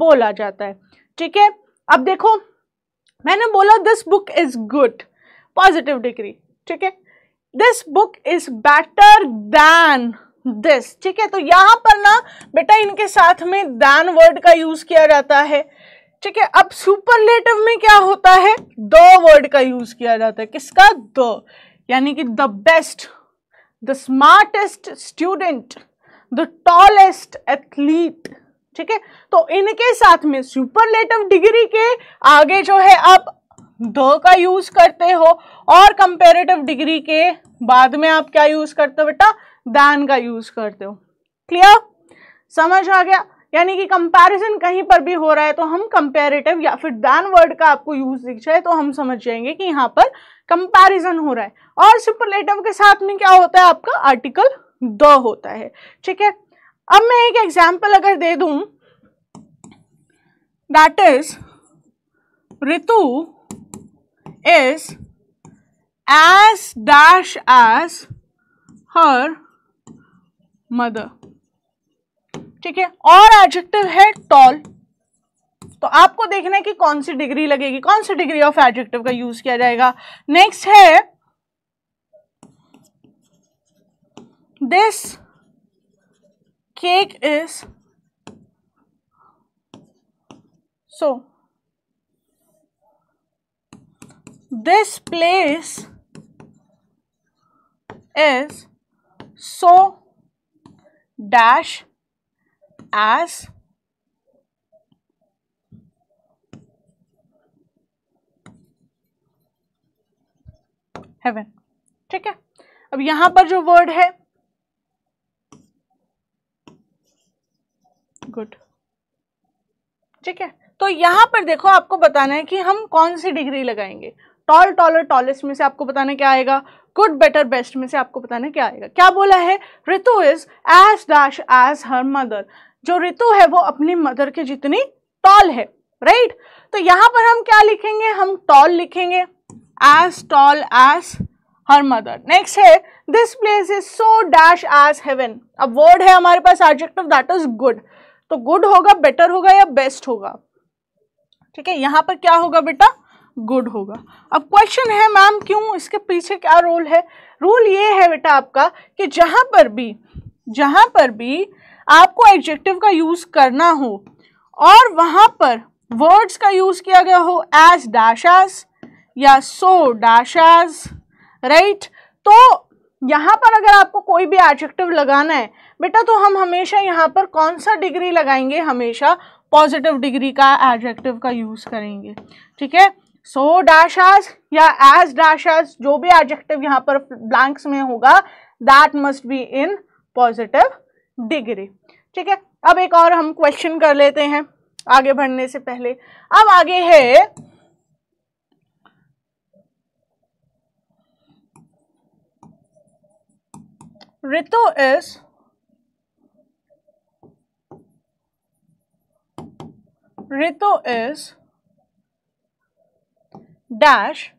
बोला जाता है ठीक है अब देखो मैंने बोला this book is good positive degree ठीक है this book is better than this ठीक है तो यहां पर ना बेटा इनके साथ में दैन वर्ड का यूज किया जाता है ठीक है अब सुपरलेटिव में क्या होता है द वर्ड का यूज किया जाता है किसका द यानी कि the best the smartest student the tallest athlete ठीक है तो इनके साथ में सुपरलेटिव डिग्री के आगे जो है आप द का यूज करते हो और कंपेरेटिव डिग्री के बाद में आप क्या यूज करते हो बेटा दैन का यूज करते हो क्लियर समझ आ गया यानी कि कंपैरिजन कहीं पर भी हो रहा है तो हम कंपेरेटिव या फिर दैन वर्ड का आपको यूज दिख जाए तो हम समझ जाएंगे कि यहाँ पर कंपैरिजन हो रहा है और सुपरलेटिव के साथ में क्या होता है आपका आर्टिकल द होता है ठीक है अब मैं एक एग्जाम्पल अगर दे दू that is Ritu is as dash as her mother ठीक है और एडजेक्टिव है टॉल तो आपको देखना है कि कौन सी डिग्री लगेगी कौन सी डिग्री ऑफ एडजेक्टिव का यूज किया जाएगा नेक्स्ट है this cake is so this place is so dash as heaven ठीक है अब यहां पर जो वर्ड है गुड ठीक है तो यहां पर देखो आपको बताना है कि हम कौन सी डिग्री लगाएंगे टॉल टॉलर टॉलेस्ट में से आपको बताना क्या आएगा गुड बेटर बेस्ट में से आपको बताना क्या आएगा क्या बोला है Ritu is as dash as her mother जो ऋतु है वो अपनी मदर के जितनी टॉल है राइट right? तो यहां पर हम क्या लिखेंगे हम टॉल लिखेंगे as tall as her mother next है this place is so dash as heaven अब वर्ड है हमारे पास एडजेक्टिव दैट इज गुड तो गुड होगा बेटर होगा या बेस्ट होगा ठीक है यहां पर क्या होगा बेटा गुड होगा अब क्वेश्चन है मैम क्यों इसके पीछे क्या रोल है रोल ये है बेटा आपका कि जहाँ पर भी जहाँ पर भी आपको एडजेक्टिव का यूज़ करना हो और वहाँ पर वर्ड्स का यूज़ किया गया हो एज डैश या सो डैश राइट तो यहाँ पर अगर आपको कोई भी एडजेक्टिव लगाना है बेटा तो हम हमेशा यहाँ पर कौन सा डिग्री लगाएंगे हमेशा पॉजिटिव डिग्री का एडजेक्टिव का यूज़ करेंगे ठीक है सो डैशाज या एज डैशाज जो भी एडजेक्टिव यहाँ पर ब्लैंक्स में होगा that must be in positive degree ठीक है अब एक और हम क्वेश्चन कर लेते हैं आगे बढ़ने से पहले अब आगे है Ritu is Ritu is dash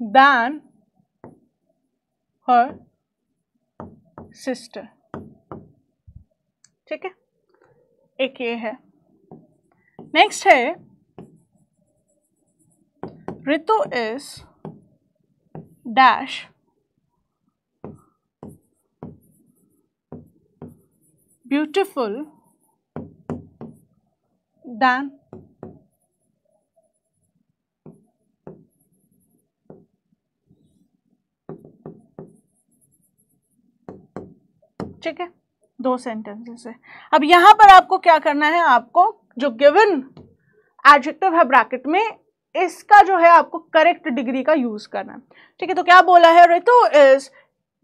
than her sister ठीक है एक ये है नेक्स्ट है Ritu is dash beautiful than ठीक है दो सेंटेंसेस है अब यहां पर आपको क्या करना है आपको जो गिवन एडजेक्टिव है ब्रैकेट में इसका जो है आपको करेक्ट डिग्री का यूज करना है ठीक है तो क्या बोला है ऋतु इज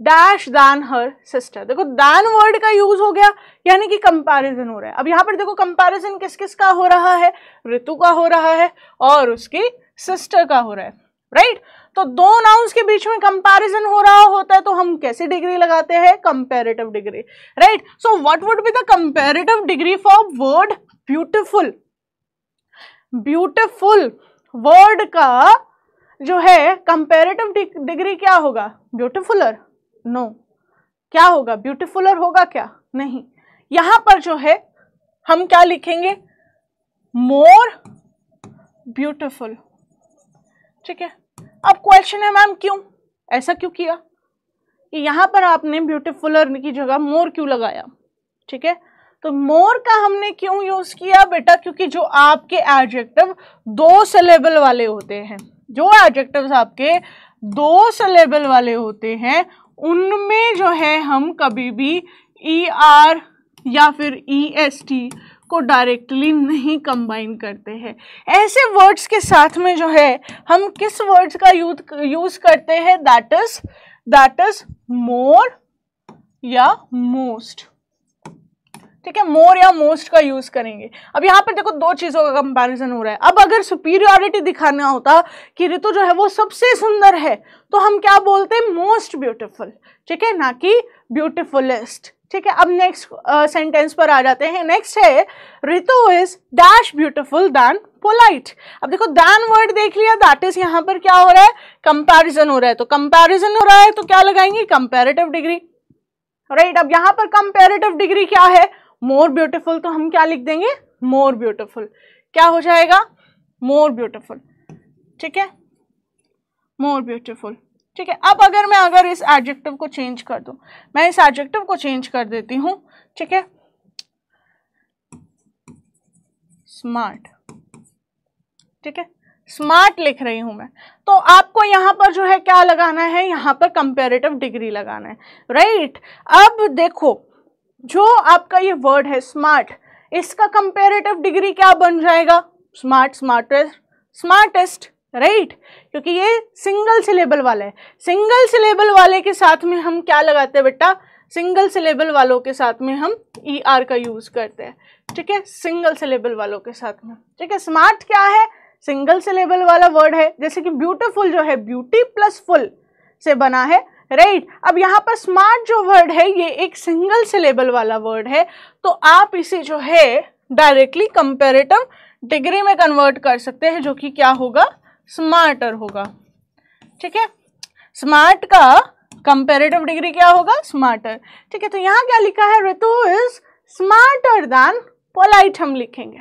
डैश दान हर सिस्टर देखो दान वर्ड का यूज हो गया यानी कि कंपैरिजन हो रहा है अब यहां पर देखो कंपैरिजन किस किस का हो रहा है ऋतु का हो रहा है और उसकी सिस्टर का हो रहा है राइट right? तो दो नाउंस के बीच में कंपैरिजन हो रहा होता है तो हम कैसे डिग्री लगाते हैं comparative degree right so what would be the comparative degree for word beautiful beautiful word का जो है कंपेरेटिव डिग्री क्या होगा ब्यूटिफुलर नो no. क्या होगा ब्यूटिफुलर होगा क्या नहीं यहां पर जो है हम क्या लिखेंगे मोर ब्यूटिफुल ठीक है अब क्वेश्चन है मैम क्यों ऐसा क्यों किया यहां पर आपने ब्यूटिफुलर की जगह मोर क्यों लगाया ठीक है तो मोर का हमने क्यों यूज किया बेटा क्योंकि जो आपके एडजेक्टिव दो सिलेबल वाले होते हैं जो एडजेक्टिव्स आपके दो सिलेबल वाले होते हैं उनमें जो है हम कभी भी ई e ER आर या फिर ई एस टी को डायरेक्टली नहीं कंबाइन करते हैं ऐसे वर्ड्स के साथ में जो है हम किस वर्ड्स का यूज यूज़ करते हैं that is that is more या मोस्ट ठीक है मोर या मोस्ट का यूज करेंगे अब यहाँ पर देखो दो चीजों का कंपैरिजन हो रहा है अब अगर सुपीरियोरिटी दिखाना होता कि ऋतु जो है वो सबसे सुंदर है तो हम क्या बोलते हैं मोस्ट ब्यूटिफुल ठीक है ना कि ब्यूटिफुलेस्ट ठीक है अब नेक्स्ट सेंटेंस uh, पर आ जाते हैं नेक्स्ट है Ritu is dash beautiful than polite अब देखो दैन वर्ड देख लिया दैट इज यहाँ पर क्या हो रहा है कंपैरिजन हो रहा है तो कंपैरिजन हो रहा है तो क्या लगाएंगे कंपेरेटिव डिग्री राइट अब यहाँ पर कंपेरेटिव डिग्री क्या है मोर ब्यूटिफुल तो हम क्या लिख देंगे मोर ब्यूटिफुल क्या हो जाएगा मोर ब्यूटिफुल ठीक है मोर ब्यूटिफुल ठीक है अब अगर मैं अगर इस एडजेक्टिव को चेंज कर दूं मैं इस एडजेक्टिव को चेंज कर देती हूं ठीक है स्मार्ट ठीक है स्मार्ट लिख रही हूं मैं तो आपको यहां पर जो है क्या लगाना है यहां पर कंपेरेटिव डिग्री लगाना है राइट right? अब देखो जो आपका ये वर्ड है स्मार्ट इसका कंपेरेटिव डिग्री क्या बन जाएगा स्मार्ट स्मार्टेस्ट स्मार्टेस्ट राइट क्योंकि ये सिंगल सिलेबल वाला है सिंगल सिलेबल वाले के साथ में हम क्या लगाते हैं बेटा सिंगल सिलेबल वालों के साथ में हम ई e ER आर का यूज़ करते हैं ठीक है सिंगल सिलेबल वालों के साथ में ठीक है स्मार्ट क्या है सिंगल सिलेबल वाला वर्ड है जैसे कि ब्यूटीफुल जो है ब्यूटी प्लस फुल से बना है राइट right? अब यहाँ पर स्मार्ट जो वर्ड है ये एक सिंगल सिलेबल वाला वर्ड है तो आप इसे जो है डायरेक्टली कंपेरेटिव डिग्री में कन्वर्ट कर सकते हैं जो कि क्या होगा स्मार्टर होगा ठीक है स्मार्ट का कंपेरेटिव डिग्री क्या होगा स्मार्टर ठीक है तो यहाँ क्या लिखा है Ritu is smarter than polite हम लिखेंगे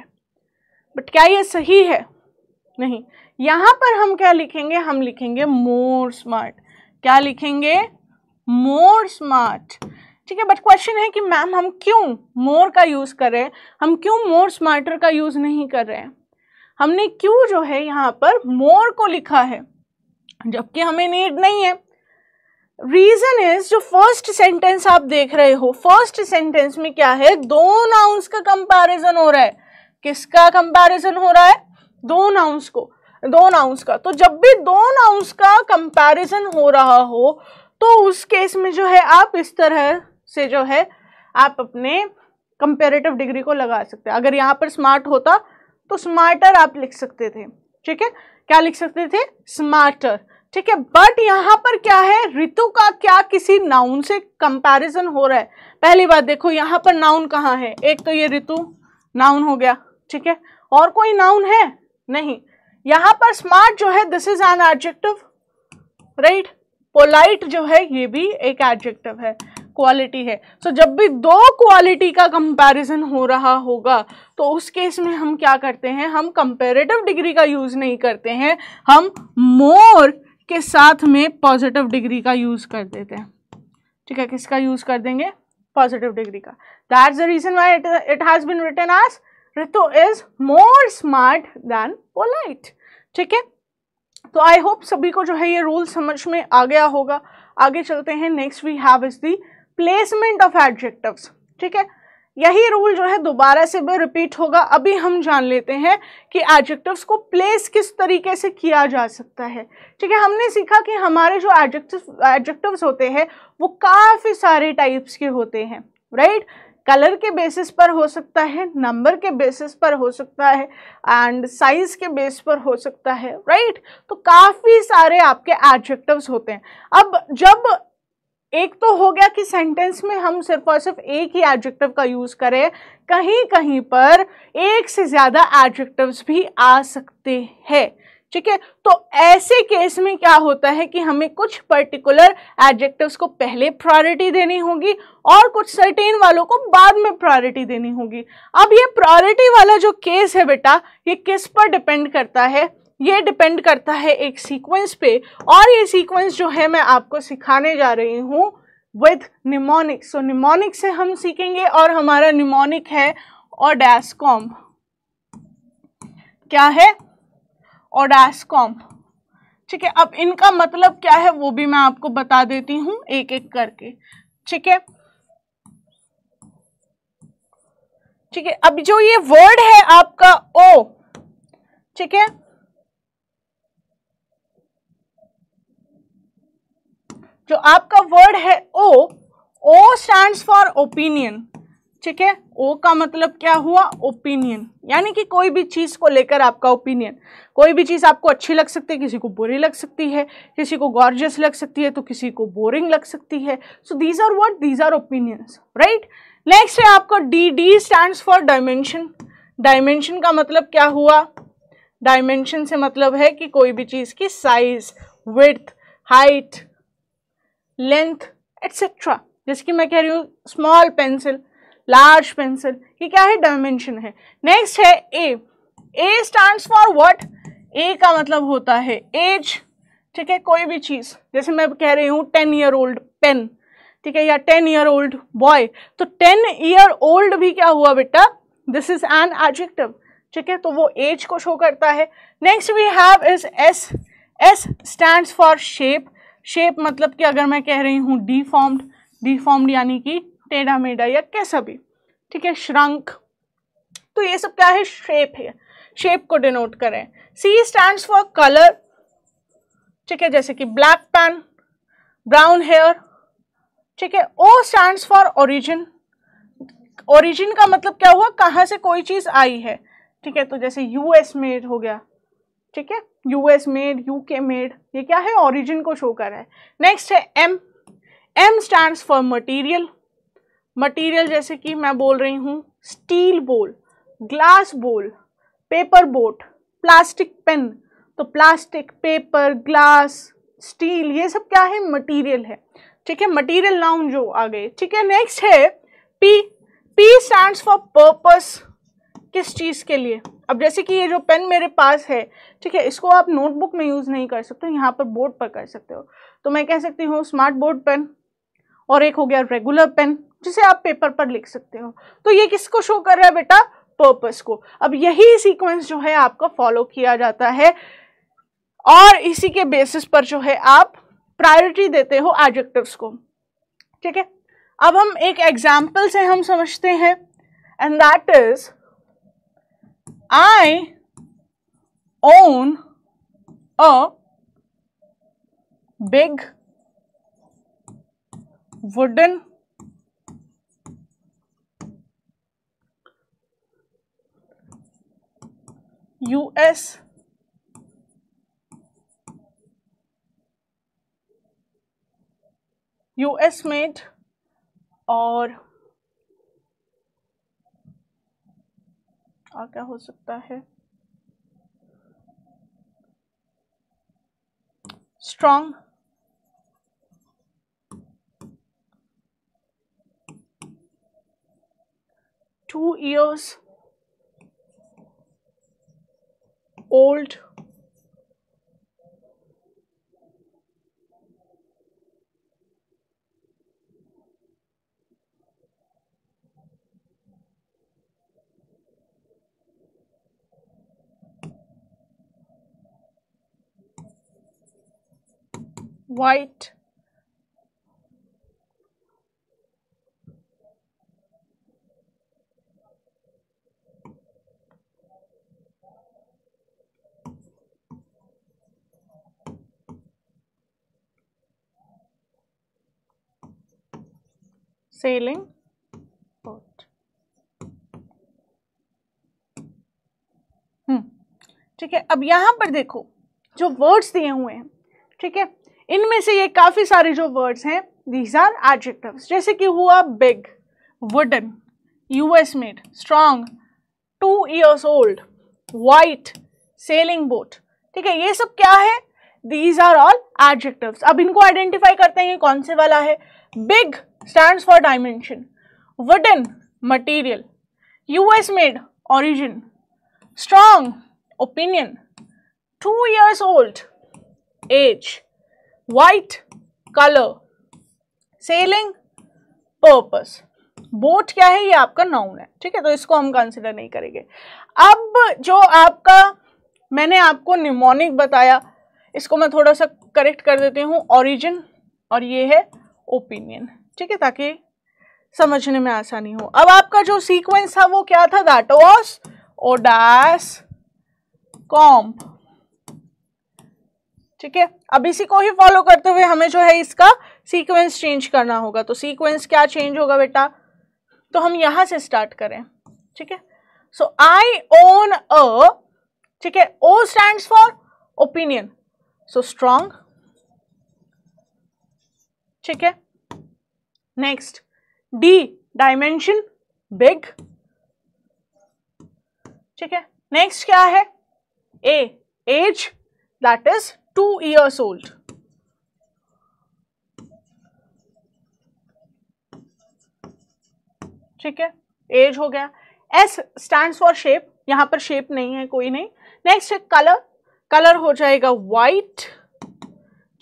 बट क्या ये सही है नहीं यहाँ पर हम क्या लिखेंगे हम लिखेंगे मोर स्मार्ट क्या लिखेंगे मोर स्मार्ट ठीक है बट क्वेश्चन है कि मैम हम क्यों मोर का यूज़ कर रहे हैं हम क्यों मोर स्मार्टर का यूज़ नहीं कर रहे हैं हमने क्यों जो है यहाँ पर मोर को लिखा है जबकि हमें नीड नहीं है रीजन इज जो फर्स्ट सेंटेंस आप देख रहे हो फर्स्ट सेंटेंस में क्या है दो नाउंस का कंपैरिजन हो रहा है किसका कंपैरिजन हो रहा है दो नाउंस को दो नाउंस का तो जब भी दो नाउंस का कंपैरिजन हो रहा हो तो उस केस में जो है आप इस तरह से जो है आप अपने कंपेरेटिव डिग्री को लगा सकते हैं अगर यहाँ पर स्मार्ट होता तो स्मार्टर आप लिख सकते थे ठीक है क्या लिख सकते थे स्मार्टर ठीक है बट यहाँ पर क्या है ऋतु का क्या किसी नाउन से कंपैरिजन हो रहा है पहली बात देखो यहाँ पर नाउन कहाँ है एक तो ये ऋतु नाउन हो गया ठीक है और कोई नाउन है नहीं यहां पर स्मार्ट जो है this is an adjective right polite जो है ये भी एक एडजेक्टिव है क्वालिटी है सो so, जब भी दो क्वालिटी का कंपैरिजन हो रहा होगा तो उस केस में हम क्या करते हैं हम कंपेरेटिव डिग्री का यूज़ नहीं करते हैं हम मोर के साथ में पॉजिटिव डिग्री का यूज़ कर देते हैं ठीक है किसका यूज़ कर देंगे पॉजिटिव डिग्री का that's the reason why it has been written as Ritu is more smart than polite ठीक है तो आई होप सभी को जो है ये रूल समझ में आ गया होगा आगे चलते हैं next we have is the placement of adjectives ठीक है यही रूल जो है दोबारा से भी रिपीट होगा अभी हम जान लेते हैं कि एडजेक्टिव्स को प्लेस किस तरीके से किया जा सकता है ठीक है हमने सीखा कि हमारे जो एडजेक्टिव एडजेक्टिव्स होते हैं वो काफ़ी सारे टाइप्स के होते हैं राइट right? कलर के बेसिस पर हो सकता है नंबर के बेसिस पर हो सकता है एंड साइज के बेस पर हो सकता है राइट right? तो काफ़ी सारे आपके एडजेक्टिव्स होते हैं अब जब एक तो हो गया कि सेंटेंस में हम सिर्फ और सिर्फ एक ही एडजेक्टिव का यूज़ करें कहीं कहीं पर एक से ज़्यादा एडजेक्टिव्स भी आ सकते हैं ठीक है तो ऐसे केस में क्या होता है कि हमें कुछ पर्टिकुलर एडजेक्टिव्स को पहले प्रायोरिटी देनी होगी और कुछ सर्टेन वालों को बाद में प्रायोरिटी देनी होगी अब ये प्रायोरिटी वाला जो केस है बेटा ये किस पर डिपेंड करता है ये डिपेंड करता है एक सीक्वेंस पे और ये सीक्वेंस जो है मैं आपको सिखाने जा रही हूँ विद निमोनिक सो निमोनिक से हम सीखेंगे और हमारा निमोनिक है और डैसकॉम क्या है और एसकॉम ठीक है अब इनका मतलब क्या है वो भी मैं आपको बता देती हूँ एक एक करके ठीक है ठीक है अब जो ये वर्ड है आपका ओ ठीक है जो आपका वर्ड है O O stand for opinion ठीक है ओ का मतलब क्या हुआ ओपिनियन यानी कि कोई भी चीज़ को लेकर आपका ओपिनियन कोई भी चीज़ आपको अच्छी लग सकती है किसी को बुरी लग सकती है किसी को गॉर्जियस लग सकती है तो किसी को बोरिंग लग सकती है so these are what these are opinions right next है आपका D D stand for dimension dimension का मतलब क्या हुआ डायमेंशन से मतलब है कि कोई भी चीज़ की size width height length etcetera जैसे कि मैं कह रही हूँ स्मॉल पेंसिल लार्ज पेंसिल ये क्या है डायमेंशन है नेक्स्ट है A A stand for what A का मतलब होता है एज ठीक है कोई भी चीज़ जैसे मैं कह रही हूँ टेन ईयर ओल्ड पेन ठीक है या टेन ईयर ओल्ड बॉय तो टेन ईयर ओल्ड भी क्या हुआ बेटा दिस इज एन एडजेक्टिव ठीक है तो वो एज को शो करता है next we have is S S stand for shape shape मतलब कि अगर मैं कह रही हूँ डी फॉर्म्ड डी फॉर्म्ड यानी कि टेढ़ा मेढ़ा या कैसा भी ठीक है श्रंक तो ये सब क्या है शेप है शेप को डिनोट करें सी स्टैंड फॉर कलर ठीक है जैसे कि ब्लैक पैन ब्राउन हेयर ठीक है O stand for origin origin का मतलब क्या हुआ कहाँ से कोई चीज़ आई है ठीक है तो जैसे यूएस मेड हो गया ठीक है यूएस मेड यूके मेड ये क्या है ओरिजिन को शो कर रहा है नेक्स्ट है M M stand for material material जैसे कि मैं बोल रही हूँ steel bowl glass bowl paper boat plastic pen तो प्लास्टिक पेपर ग्लास स्टील ये सब क्या है मटेरियल है ठीक है मटेरियल नाउन जो आ गए ठीक है नेक्स्ट है P P stands for purpose किस चीज़ के लिए अब जैसे कि ये जो पेन मेरे पास है ठीक है इसको आप नोटबुक में यूज़ नहीं कर सकते यहाँ पर बोर्ड पर कर सकते हो तो मैं कह सकती हूँ स्मार्ट बोर्ड पेन और एक हो गया रेगुलर पेन जिसे आप पेपर पर लिख सकते हो तो ये किसको शो कर रहा है बेटा पर्पस को अब यही सीक्वेंस जो है आपका फॉलो किया जाता है और इसी के बेसिस पर जो है आप प्रायोरिटी देते हो एडजेक्टिव्स को ठीक है अब हम एक एग्जाम्पल से हम समझते हैं and that is I own a big wooden US US made और और क्या हो सकता है strong two years old white sailing boat. Hmm. ठीक है अब यहां पर देखो जो वर्ड्स दिए हुए हैं ठीक है इनमें से ये काफ़ी सारे जो वर्ड्स हैं दीज आर एडजेक्टिव जैसे कि हुआ big wooden US made strong two years old white sailing boat ठीक है ये सब क्या है दीज आर ऑल एडजेक्टिव अब इनको आइडेंटिफाई करते हैं ये कौन से वाला है big stands for dimension. Wooden, material. US made, origin. Strong, opinion. Two years old, age. White, color. Sailing, purpose. Boat क्या है ये आपका नाउन है ठीक है तो इसको हम कंसिडर नहीं करेंगे अब जो आपका मैंने आपको निमोनिक बताया इसको मैं थोड़ा सा करेक्ट कर देती हूँ ओरिजिन और ये है ओपिनियन ठीक है ताकि समझने में आसानी हो अब आपका जो सीक्वेंस था वो क्या था दैट वॉज ओडास कॉम्प ठीक है अब इसी को ही फॉलो करते हुए हमें जो है इसका सीक्वेंस चेंज करना होगा तो सीक्वेंस क्या चेंज होगा बेटा तो हम यहां से स्टार्ट करें ठीक है सो आई ओन अ ठीक है O stand for opinion so strong ठीक है नेक्स्ट डी डायमेंशन बिग ठीक है नेक्स्ट क्या है A age that is two years old ठीक है एज हो गया एस स्टैंड फॉर शेप यहां पर शेप नहीं है कोई नहीं नेक्स्ट है कलर कलर हो जाएगा वाइट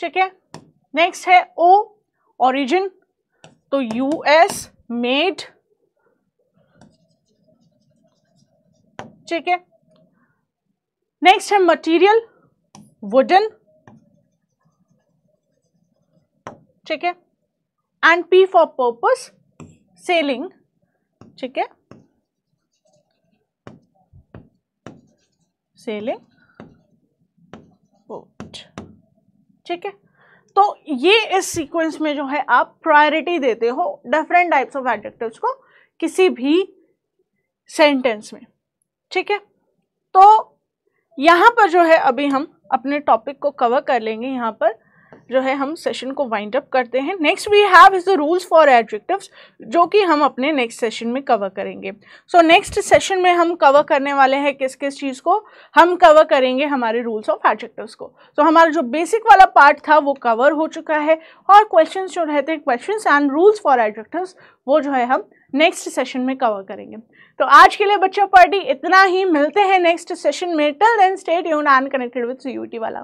ठीक है नेक्स्ट है ओ ओरिजिन तो यूएस मेड ठीक है नेक्स्ट है मटेरियल वुडन ठीक है and P for purpose sailing ठीक है सेलिंग पोर्ट ठीक है तो ये इस सीक्वेंस में जो है आप प्रायोरिटी देते हो डिफरेंट टाइप्स ऑफ एडजेक्टिव्स को किसी भी सेंटेंस में ठीक है तो यहाँ पर जो है अभी हम अपने टॉपिक को कवर कर लेंगे यहाँ पर जो है हम सेशन को वाइंड अप करते हैं next we have is the rules for adjectives जो कि हम अपने नेक्स्ट सेशन में कवर करेंगे सो नेक्स्ट सेशन में हम कवर करने वाले हैं किस किस चीज़ को हम कवर करेंगे हमारे रूल्स ऑफ एडजेक्टिव्स को सो so, हमारा जो बेसिक वाला पार्ट था वो कवर हो चुका है और क्वेश्चन जो रहते हैं question and rules for adjectives वो जो है हम नेक्स्ट सेशन में कवर करेंगे तो आज के लिए बच्चा पार्टी इतना ही मिलते हैं नेक्स्ट सेशन में टिल देन स्टेट यून एंड कनेक्टेड विथ सी वाला